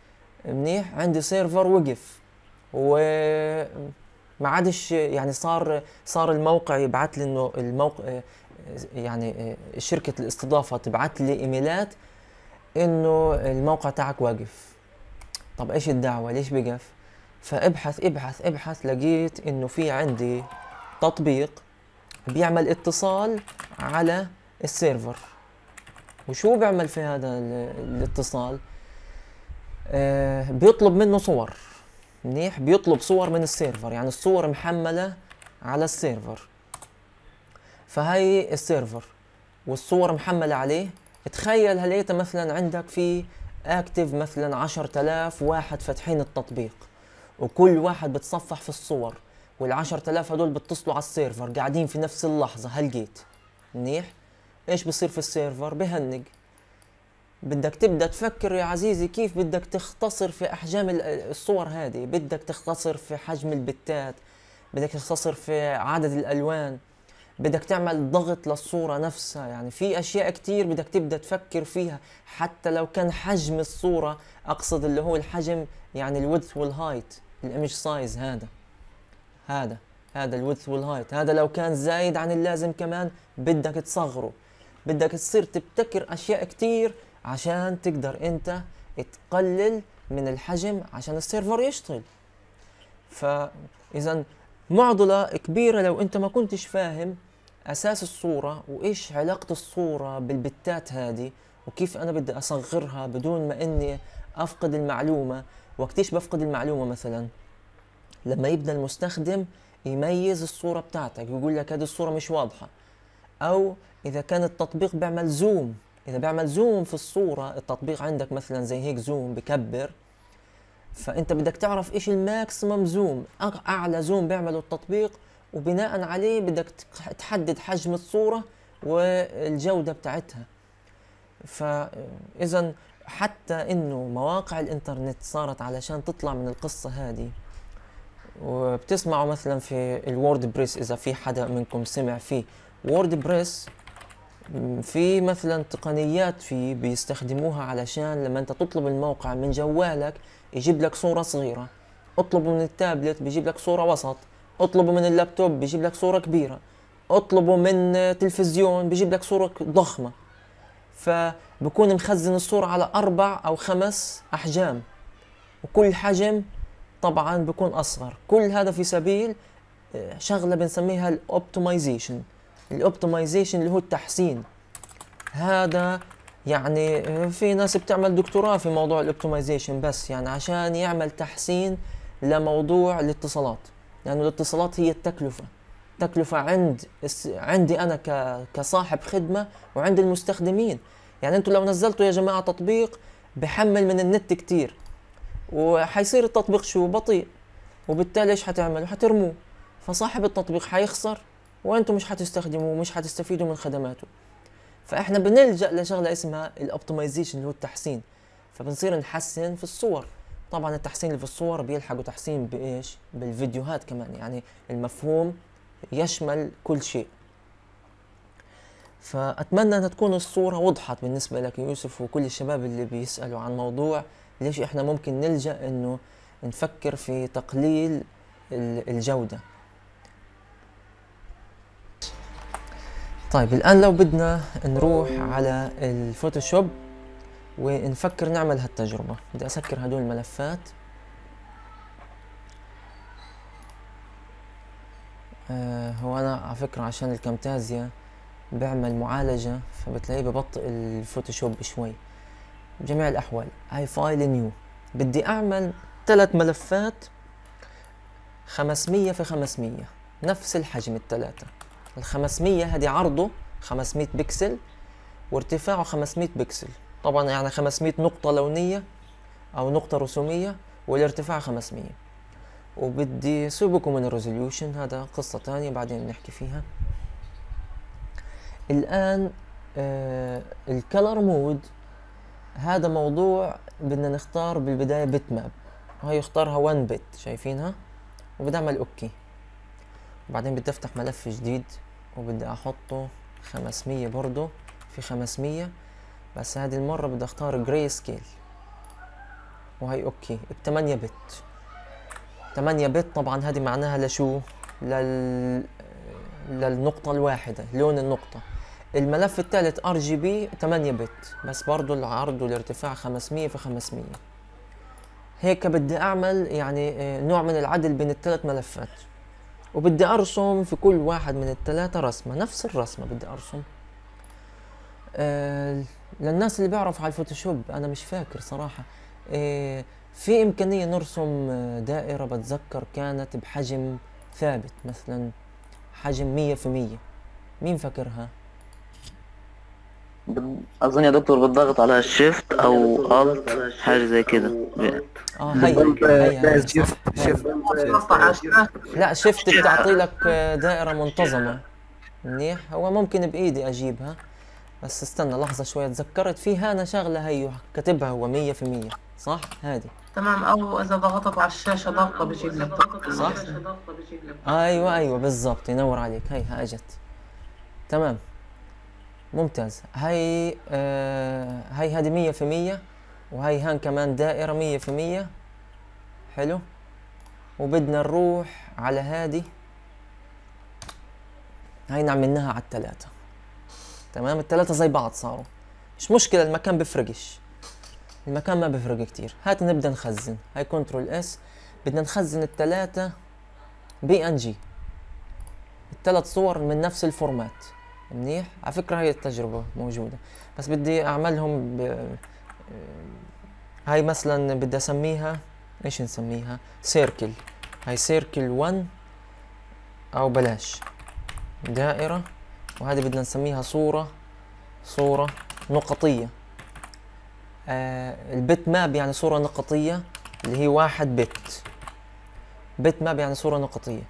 [SPEAKER 1] منيح عندي سيرفر وقف و ما عادش يعني صار صار الموقع يبعث لي انه الموقع يعني شركه الاستضافه تبعت لي ايميلات انه الموقع تاعك واقف طب ايش الدعوه ليش بقف فابحث ابحث ابحث لقيت انه في عندي تطبيق بيعمل اتصال على السيرفر وشو بيعمل في هذا الاتصال آه، بيطلب منه صور منيح بيطلب صور من السيرفر يعني الصور محمله على السيرفر فهي السيرفر والصور محمله عليه تخيل هلقيت مثلا عندك في اكتف مثلا 10000 واحد فاتحين التطبيق وكل واحد بتصفح في الصور وال 10000 هدول بيتصلوا على السيرفر قاعدين في نفس اللحظه هلقيت منيح ايش بصير في السيرفر بهنج بدك تبدا تفكر يا عزيزي كيف بدك تختصر في احجام الصور هذه بدك تختصر في حجم البتات بدك تختصر في عدد الالوان بدك تعمل ضغط للصوره نفسها يعني في اشياء كتير بدك تبدا تفكر فيها حتى لو كان حجم الصوره اقصد اللي هو الحجم يعني الويدث والهايت الايمج سايز هذا هذا هذا الويدث والهايت هذا لو كان زايد عن اللازم كمان بدك تصغره بدك تصير تبتكر اشياء كتير عشان تقدر انت تقلل من الحجم عشان السيرفر يشتغل فاذا معضلة كبيرة لو انت ما كنتش فاهم اساس الصورة وايش علاقة الصورة بالبتات هذه وكيف انا بدي اصغرها بدون ما اني افقد المعلومة وقتيش بفقد المعلومة مثلا لما يبدأ المستخدم يميز الصورة بتاعتك يقول لك هذه الصورة مش واضحة أو إذا كان التطبيق بيعمل زوم اذا بيعمل زوم في الصوره التطبيق عندك مثلا زي هيك زوم بكبر فانت بدك تعرف ايش الماكسيمم زوم اعلى زوم بيعمله التطبيق وبناء عليه بدك تحدد حجم الصوره والجوده بتاعتها فاذا حتى انه مواقع الانترنت صارت علشان تطلع من القصه هذه وبتسمعوا مثلا في الوورد بريس اذا في حدا منكم سمع فيه وورد بريس في مثلا تقنيات في بيستخدموها علشان لما انت تطلب الموقع من جوالك يجيب لك صورة صغيرة اطلبه من التابلت بيجيب لك صورة وسط اطلبه من اللابتوب بيجيب لك صورة كبيرة اطلبه من تلفزيون بيجيب لك صورة ضخمة فبكون مخزن الصورة على أربع أو خمس أحجام وكل حجم طبعا بكون أصغر كل هذا في سبيل آه، شغلة بنسميها الأوبتمايزيشن الاوبتمايزيشن اللي هو التحسين هذا يعني في ناس بتعمل دكتوراه في موضوع الاوبتمايزيشن بس يعني عشان يعمل تحسين لموضوع الاتصالات لانه يعني الاتصالات هي التكلفه تكلفه عند عندي انا كصاحب خدمه وعند المستخدمين يعني انتم لو نزلتوا يا جماعه تطبيق بحمل من النت كتير وحيصير التطبيق شو بطيء وبالتالي ايش حتعملوا حترموه فصاحب التطبيق حيخسر وانتم مش حتستخدموا ومش حتستفيدوا من خدماته فاحنا بنلجا لشغله اسمها الاوبتمايزيشن اللي هو التحسين فبنصير نحسن في الصور طبعا التحسين اللي في الصور بيلحقوا تحسين بايش بالفيديوهات كمان يعني المفهوم يشمل كل شيء فاتمنى ان تكون الصوره وضحت بالنسبه لك يوسف وكل الشباب اللي بيسالوا عن موضوع ليش احنا ممكن نلجا انه نفكر في تقليل الجوده طيب الآن لو بدنا نروح على الفوتوشوب ونفكر نعمل هالتجربة بدي أسكر هدول الملفات آه هو أنا على فكرة عشان الكامتازيا بعمل معالجة فبتلاقيه ببطئ الفوتوشوب شوي بجميع الأحوال هاي فايل نيو بدي أعمل ثلاث ملفات 500 في 500 نفس الحجم الثلاثة ال 500 هذه عرضه 500 بكسل وارتفاعه 500 بكسل طبعا يعني 500 نقطة لونية أو نقطة رسومية والارتفاع 500 وبدي سيبكم من الريزوليوشن هذا قصة تانية بعدين نحكي فيها الآن آه الكلر مود هذا موضوع بدنا نختار بالبداية بت ماب هاي اختارها 1 بت شايفينها وبدعمل اوكي وبعدين بدي افتح ملف جديد وبدي احطه 500 برضه في 500 بس هذه المرة بدي اختار جراي سكيل وهي اوكي ب 8 بت 8 بت طبعا هذه معناها لشو لل للنقطة الواحدة لون النقطة الملف الثالث ار جي بي 8 بت بس برضه العرض والارتفاع 500 في 500 هيك بدي اعمل يعني آه، نوع من العدل بين الثلاث ملفات وبدي ارسم في كل واحد من الثلاثة رسمة نفس الرسمة بدي ارسم آه للناس اللي بيعرفوا على الفوتوشوب انا مش فاكر صراحة آه في امكانية نرسم آه، دائرة بتذكر كانت بحجم ثابت مثلا حجم مية في مية مين فاكرها؟ اظن يا دكتور بتضغط على الشيفت او الت حاجه زي كده اه هي شيفت شيفت لا شيفت [LAUGHS] بتعطي لك آه، دائره منتظمه منيح هو ممكن بايدي اجيبها بس استنى لحظه شويه تذكرت فيها انا شغله هي كاتبها هو 100% صح هذه تمام او اذا ضغطت على الشاشه ضغطه بيجيب لك صح ايوه ايوه بالضبط ينور عليك هيها اجت تمام ممتاز هاي آه هاي هذه مية في مية وهاي هان كمان دائرة مية في مية حلو وبدنا نروح على هذه هاي نعملناها على التلاتة تمام التلاتة زي بعض صاروا مش مشكلة المكان بفرقش المكان ما بفرق كتير هات نبدأ نخزن هاي كنترول اس بدنا نخزن التلاتة بي ان جي التلات صور من نفس الفورمات منيح على فكره هي التجربه موجوده بس بدي اعملهم ب... هاي مثلا بدي اسميها ايش نسميها سيركل هاي سيركل 1 او بلاش دائره وهذه بدنا نسميها صوره صوره نقطيه آه البت ماب يعني صوره نقطيه اللي هي واحد بت بت ماب يعني صوره نقطيه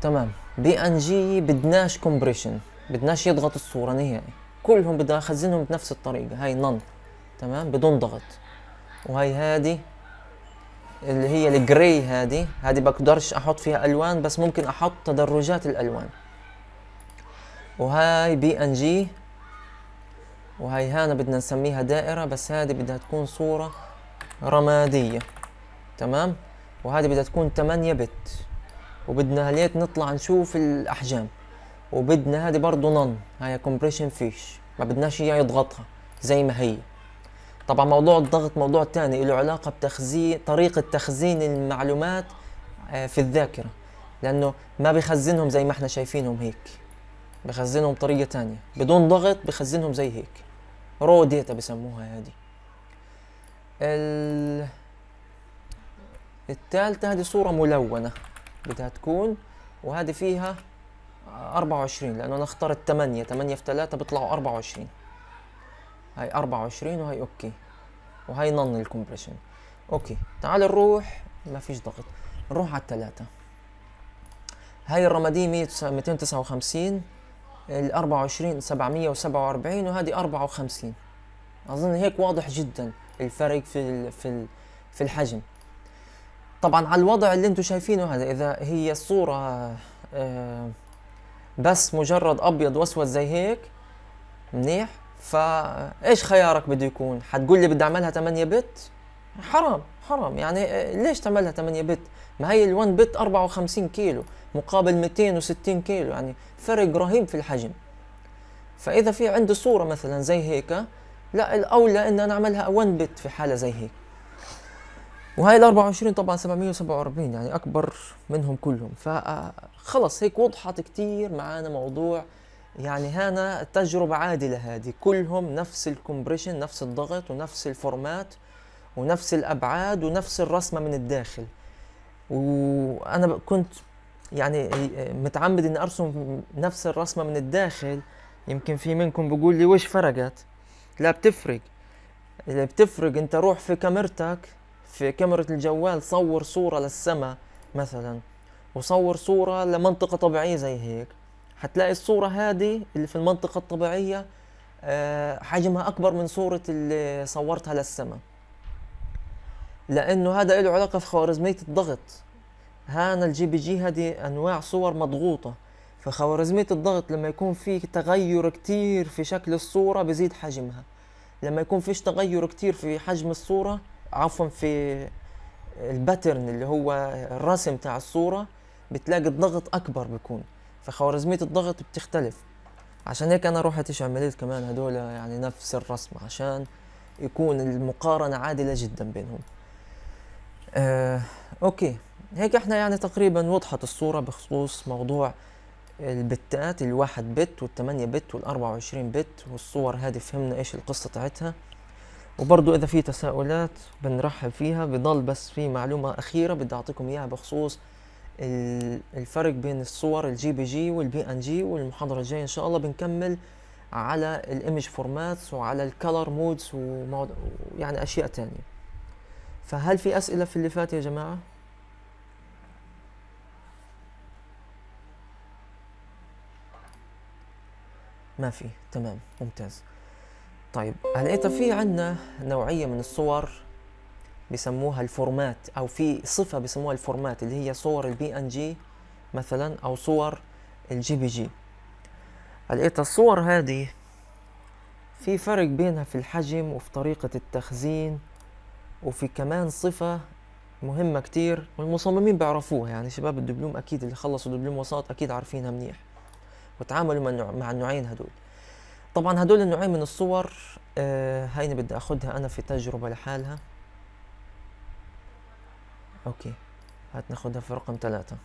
[SPEAKER 1] تمام بي ان جي بدناش كومبريشن بدناش يضغط الصوره نهائي كلهم بدي اخزنهم بنفس الطريقه هاي نن تمام بدون ضغط وهي هادي اللي هي الجراي هادي هادي بقدرش احط فيها الوان بس ممكن احط تدرجات الالوان وهاي بي ان جي وهي هانا بدنا نسميها دائرة بس هادي بدها تكون صورة رمادية تمام وهذه بدها تكون 8 بت وبدنا هليت نطلع نشوف الاحجام وبدنا هذه برضه نن هاي كومبريشن فيش ما بدناش اياه يضغطها زي ما هي طبعا موضوع الضغط موضوع تاني له علاقه بتخزين طريقه تخزين المعلومات آه، في الذاكره لانه ما بخزنهم زي ما احنا شايفينهم هيك بخزنهم بطريقه تانية بدون ضغط بخزنهم زي هيك رو ديتا بسموها هذه ال... التالتة هذه صورة ملونة بدها تكون وهذه فيها 24 لانه انا اخترت 8 8 في 3 بيطلعوا 24 هاي 24 وهي اوكي وهي نن الكومبريشن اوكي تعال نروح ما فيش ضغط نروح على الثلاثة هاي الرمادية 259 ال 24 747 وهذه 54 اظن هيك واضح جدا الفرق في في في الحجم طبعا على الوضع اللي انتم شايفينه هذا اذا هي الصوره آه، بس مجرد ابيض واسود زي هيك منيح فايش خيارك بده يكون حتقول لي بدي اعملها 8 بت حرام حرام يعني آه، ليش تعملها 8 بت ما هي ال1 بت 54 كيلو مقابل 260 كيلو يعني فرق رهيب في الحجم فاذا في عندي صوره مثلا زي هيك لا الاولى ان انا اعملها 1 بت في حاله زي هيك وهاي ال 24 طبعا 747 يعني اكبر منهم كلهم فخلص آه، هيك وضحت كثير معانا موضوع يعني هنا تجربة عادلة هذه كلهم نفس الكومبريشن نفس الضغط ونفس الفورمات ونفس الابعاد ونفس الرسمة من الداخل وانا كنت يعني آه، متعمد اني ارسم نفس الرسمة من الداخل يمكن في منكم بيقول لي وش فرقت لا بتفرق اللي بتفرق انت روح في كاميرتك في كاميرا الجوال صور صورة للسماء مثلا وصور صورة لمنطقة طبيعية زي هيك حتلاقي الصورة هذه اللي في المنطقة الطبيعية آه، حجمها أكبر من صورة اللي صورتها للسماء لأنه هذا له علاقة في خوارزمية الضغط هان الجي بي جي هذه أنواع صور مضغوطة فخوارزمية الضغط لما يكون في تغير كتير في شكل الصورة بزيد حجمها لما يكون فيش تغير كتير في حجم الصورة عفوا في الباترن اللي هو الرسم بتاع الصوره بتلاقي الضغط اكبر بيكون فخوارزميه الضغط بتختلف عشان هيك انا روحتش عملت كمان هدول يعني نفس الرسم عشان يكون المقارنه عادله جدا بينهم آه، اوكي هيك احنا يعني تقريبا وضحت الصوره بخصوص موضوع البتات الواحد بت والثمانية بت والأربعة وعشرين بت والصور هذه فهمنا ايش القصة تاعتها وبرضو إذا في تساؤلات بنرحب فيها بضل بس في معلومة أخيرة بدي أعطيكم إياها بخصوص الفرق بين الصور الجي بي جي والبي ان جي والمحاضرة الجاية إن شاء الله بنكمل على الايمج فورماتس وعلى الكلر مودز ويعني أشياء تانية فهل في أسئلة في اللي فات يا جماعة؟ ما في تمام ممتاز طيب هلا ايضا في عندنا نوعيه من الصور بسموها الفورمات او في صفه بسموها الفورمات اللي هي صور البي ان جي مثلا او صور الجي بي جي لقيت الصور هذه في فرق بينها في الحجم وفي طريقة التخزين وفي كمان صفة مهمة كتير والمصممين بيعرفوها يعني شباب الدبلوم أكيد اللي خلصوا دبلوم وساط أكيد عارفينها منيح وتعاملوا مع النوعين هدول طبعا هدول النوعين من الصور آه هاي بدي اخدها انا في تجربة لحالها اوكي هات ناخدها في رقم ثلاثة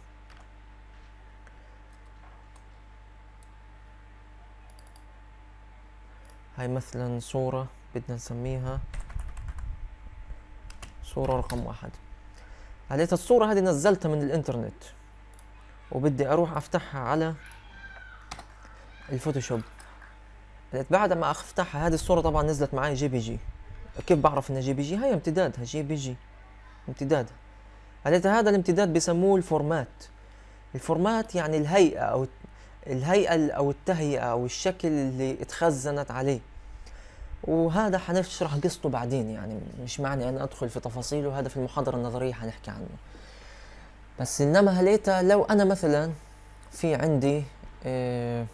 [SPEAKER 1] هاي مثلا صورة بدنا نسميها صورة رقم واحد عليت الصورة هذه نزلتها من الانترنت وبدي اروح افتحها على الفوتوشوب بعد ما افتحها هذه الصوره طبعا نزلت معي جي بي جي كيف بعرف انها جي بي جي هاي امتدادها جي بي جي امتدادها هذا هذا الامتداد بسموه الفورمات الفورمات يعني الهيئه او الهيئه او التهيئه او الشكل اللي اتخزنت عليه وهذا حنشرح قصته بعدين يعني مش معني انا ادخل في تفاصيله هذا في المحاضره النظريه حنحكي عنه بس انما هليتا لو انا مثلا في عندي اه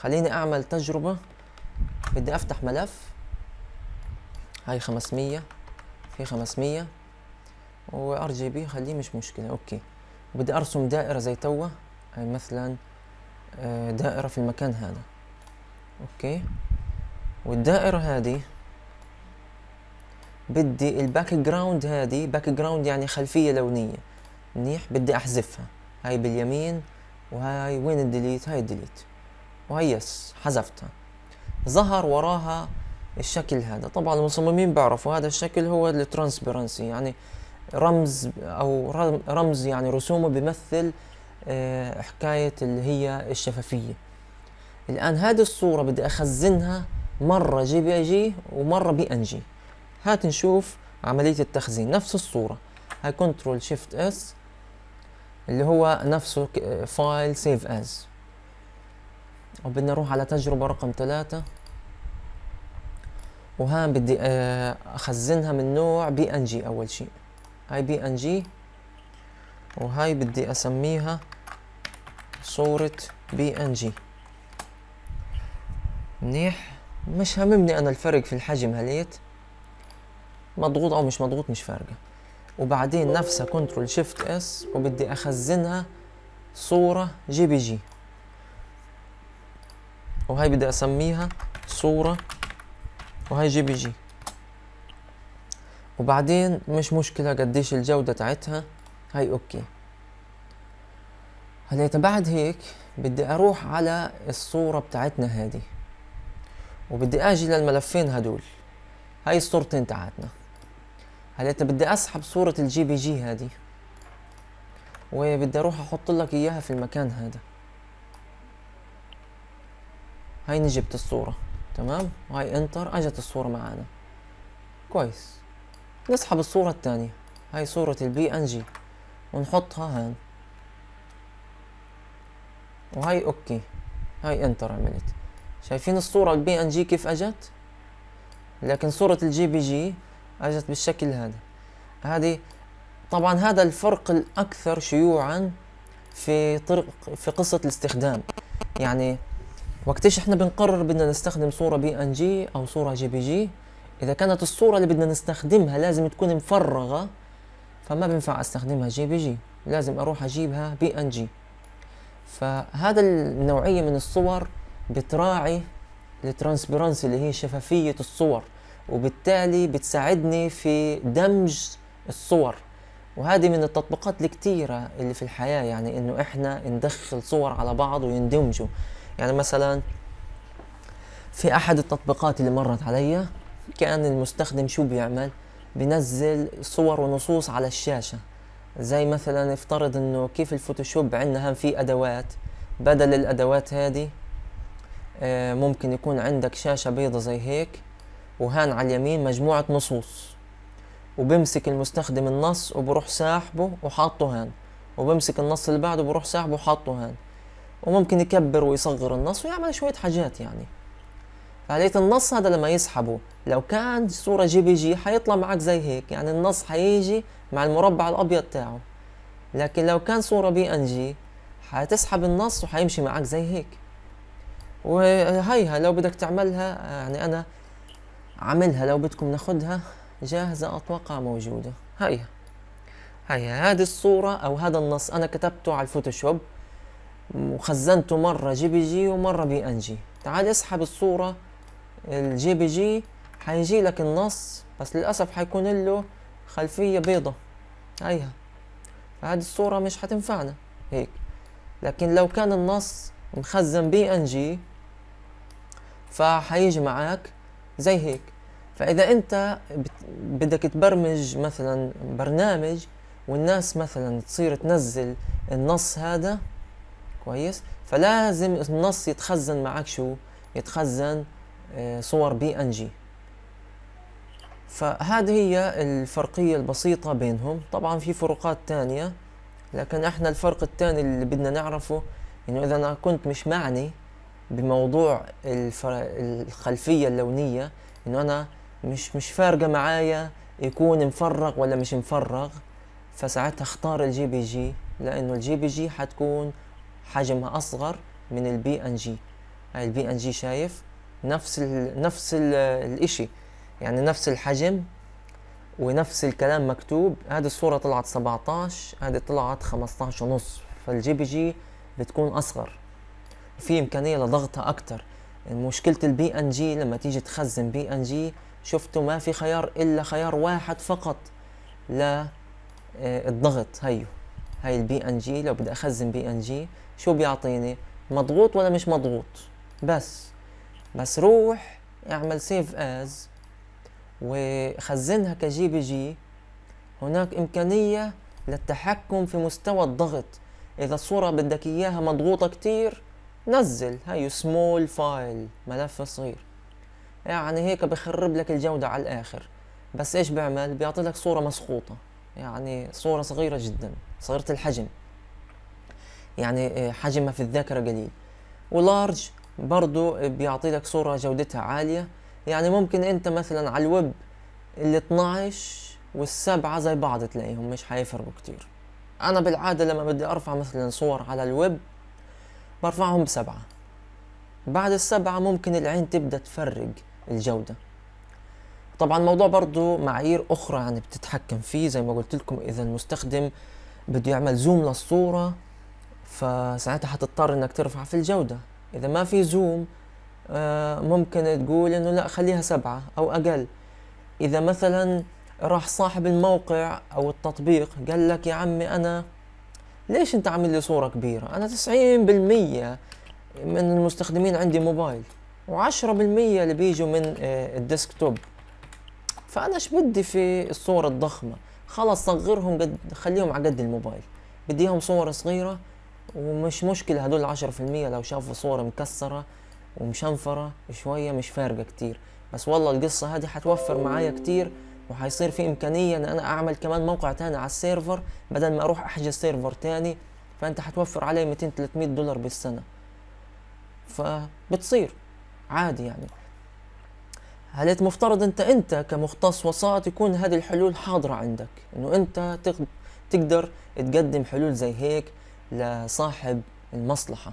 [SPEAKER 1] خليني اعمل تجربه بدي افتح ملف هاي 500 في 500 وار جي بي خليه مش مشكله اوكي وبدي ارسم دائره زي توه مثلا آه، دائره في المكان هذا اوكي والدائره هذه بدي الباك جراوند هذه باك جراوند يعني خلفيه لونيه منيح بدي احذفها هاي باليمين وهاي وين الديليت هاي الديليت وهي حذفتها ظهر وراها الشكل هذا طبعا المصممين بيعرفوا هذا الشكل هو الترانسبرنسي يعني رمز او رمز يعني رسومه بيمثل آه، حكاية اللي هي الشفافية الآن هذه الصورة بدي أخزنها مرة جي بي جي ومرة بي ان جي هات نشوف عملية التخزين نفس الصورة هاي كنترول شيفت اس اللي هو نفسه فايل سيف از وبدنا نروح على تجربة رقم ثلاثة وهان بدي آه، اخزنها من نوع بي ان جي اول شيء هاي بي ان جي وهاي بدي اسميها صورة بي ان جي منيح مش هممني انا الفرق في الحجم هليت مضغوط او مش مضغوط مش فارقة وبعدين نفسها كنترول شيفت اس وبدي اخزنها صورة جي بي جي وهي بدي اسميها صورة وهي جي بي جي وبعدين مش مشكلة قديش الجودة تاعتها هاي اوكي هلا بعد هيك بدي اروح على الصورة بتاعتنا هادي وبدي اجي للملفين هدول هاي الصورتين تاعتنا هلا بدي اسحب صورة الجي بي جي هادي وبدي اروح احط لك اياها في المكان هذا هاي جبت الصورة تمام وهي انتر اجت الصورة معانا كويس نسحب الصورة الثانية هاي صورة البي ان جي ونحطها هان وهاي اوكي هاي انتر عملت شايفين الصورة البي ان جي كيف اجت لكن صورة الجي بي جي اجت بالشكل هذا هذه طبعا هذا الفرق الاكثر شيوعا في طرق في قصة الاستخدام يعني وقتاش احنا بنقرر بدنا نستخدم صوره بي ان جي او صوره جي بي جي اذا كانت الصوره اللي بدنا نستخدمها لازم تكون مفرغه فما بينفع استخدمها جي بي جي لازم اروح اجيبها بي ان جي فهذا النوعيه من الصور بتراعي الترانسبيرنسي اللي هي شفافيه الصور وبالتالي بتساعدني في دمج الصور وهذه من التطبيقات الكتيرة اللي في الحياة يعني انه احنا ندخل صور على بعض ويندمجوا يعني مثلا في احد التطبيقات اللي مرت عليا كان المستخدم شو بيعمل بنزل صور ونصوص على الشاشه زي مثلا افترض انه كيف الفوتوشوب عندنا هم في ادوات بدل الادوات هذه آه، ممكن يكون عندك شاشة بيضة زي هيك وهان على اليمين مجموعة نصوص وبمسك المستخدم النص وبروح ساحبه وحاطه هان وبمسك النص اللي بعده وبروح ساحبه وحاطه هان وممكن يكبر ويصغر النص ويعمل شوية حاجات يعني فعلية النص هذا لما يسحبه لو كان صورة جي بي جي حيطلع معك زي هيك يعني النص حيجي مع المربع الأبيض تاعه لكن لو كان صورة بي ان جي حتسحب النص وحيمشي معك زي هيك وهيها لو بدك تعملها يعني أنا عملها لو بدكم ناخدها جاهزة أتوقع موجودة هيها هيها هذه الصورة أو هذا النص أنا كتبته على الفوتوشوب وخزنته مرة جي بي جي ومرة بي ان جي تعال اسحب الصورة الجي بي جي حيجي لك النص بس للأسف حيكون له خلفية بيضة هيها فهذه الصورة مش حتنفعنا هيك لكن لو كان النص مخزن بي ان جي فحيجي معاك زي هيك فإذا أنت بدك تبرمج مثلا برنامج والناس مثلا تصير تنزل النص هذا كويس فلازم النص يتخزن معك شو يتخزن آه، صور بي ان جي فهذه هي الفرقية البسيطة بينهم طبعا في فروقات تانية لكن احنا الفرق الثاني اللي بدنا نعرفه انه اذا انا كنت مش معني بموضوع الفر... الخلفية اللونية انه انا مش مش فارقة معايا يكون مفرغ ولا مش مفرغ فساعتها اختار الجي بي جي لانه الجي بي جي حتكون حجمها أصغر من البي ان جي هاي البي ان جي شايف نفس ال نفس ال الإشي يعني نفس الحجم ونفس الكلام مكتوب هذه الصورة طلعت 17 هذه طلعت 15 ونص فالجي بي جي بتكون أصغر في إمكانية لضغطها اكثر مشكلة البي ان جي لما تيجي تخزن بي ان جي شفتوا ما في خيار إلا خيار واحد فقط للضغط آه، هيو هاي البي ان جي لو بدي أخزن بي ان جي شو بيعطيني مضغوط ولا مش مضغوط بس بس روح اعمل سيف از وخزنها كجي بي جي هناك امكانيه للتحكم في مستوى الضغط اذا الصوره بدك اياها مضغوطه كتير نزل هاي سمول فايل ملف صغير يعني هيك بخرب لك الجوده على الاخر بس ايش بيعمل بيعطي لك صوره مسقوطه يعني صوره صغيره جدا صغيره الحجم يعني آه، حجمها في الذاكرة قليل ولارج برضو بيعطي لك صورة جودتها عالية يعني ممكن انت مثلا على الويب ال 12 والسبعة زي بعض تلاقيهم مش حيفرقوا كتير انا بالعادة لما بدي ارفع مثلا صور على الويب برفعهم بسبعة بعد السبعة ممكن العين تبدأ تفرق الجودة طبعا الموضوع برضو معايير أخرى يعني بتتحكم فيه زي ما قلت لكم إذا المستخدم بده يعمل زوم للصورة فساعتها حتضطر انك ترفع في الجودة اذا ما في زوم آه، ممكن تقول انه لا خليها سبعة او اقل اذا مثلا راح صاحب الموقع او التطبيق قال لك يا عمي انا ليش انت عامل لي صورة كبيرة انا تسعين بالمية من المستخدمين عندي موبايل وعشرة بالمية اللي بيجوا من آه، الديسكتوب فانا ايش بدي في الصورة الضخمة خلاص صغرهم قد خليهم على قد الموبايل بدي اياهم صور صغيرة ومش مشكلة هدول عشرة في المية لو شافوا صورة مكسرة ومشنفرة شوية مش فارقة كتير بس والله القصة هذه حتوفر معايا كتير وحيصير في إمكانية إن أنا أعمل كمان موقع تاني على السيرفر بدل ما أروح أحجز سيرفر تاني فأنت حتوفر علي 200 300 دولار بالسنة فبتصير عادي يعني هل مفترض انت انت كمختص وسائط يكون هذه الحلول حاضرة عندك انه انت تقدر تقدر تقدم حلول زي هيك لصاحب المصلحة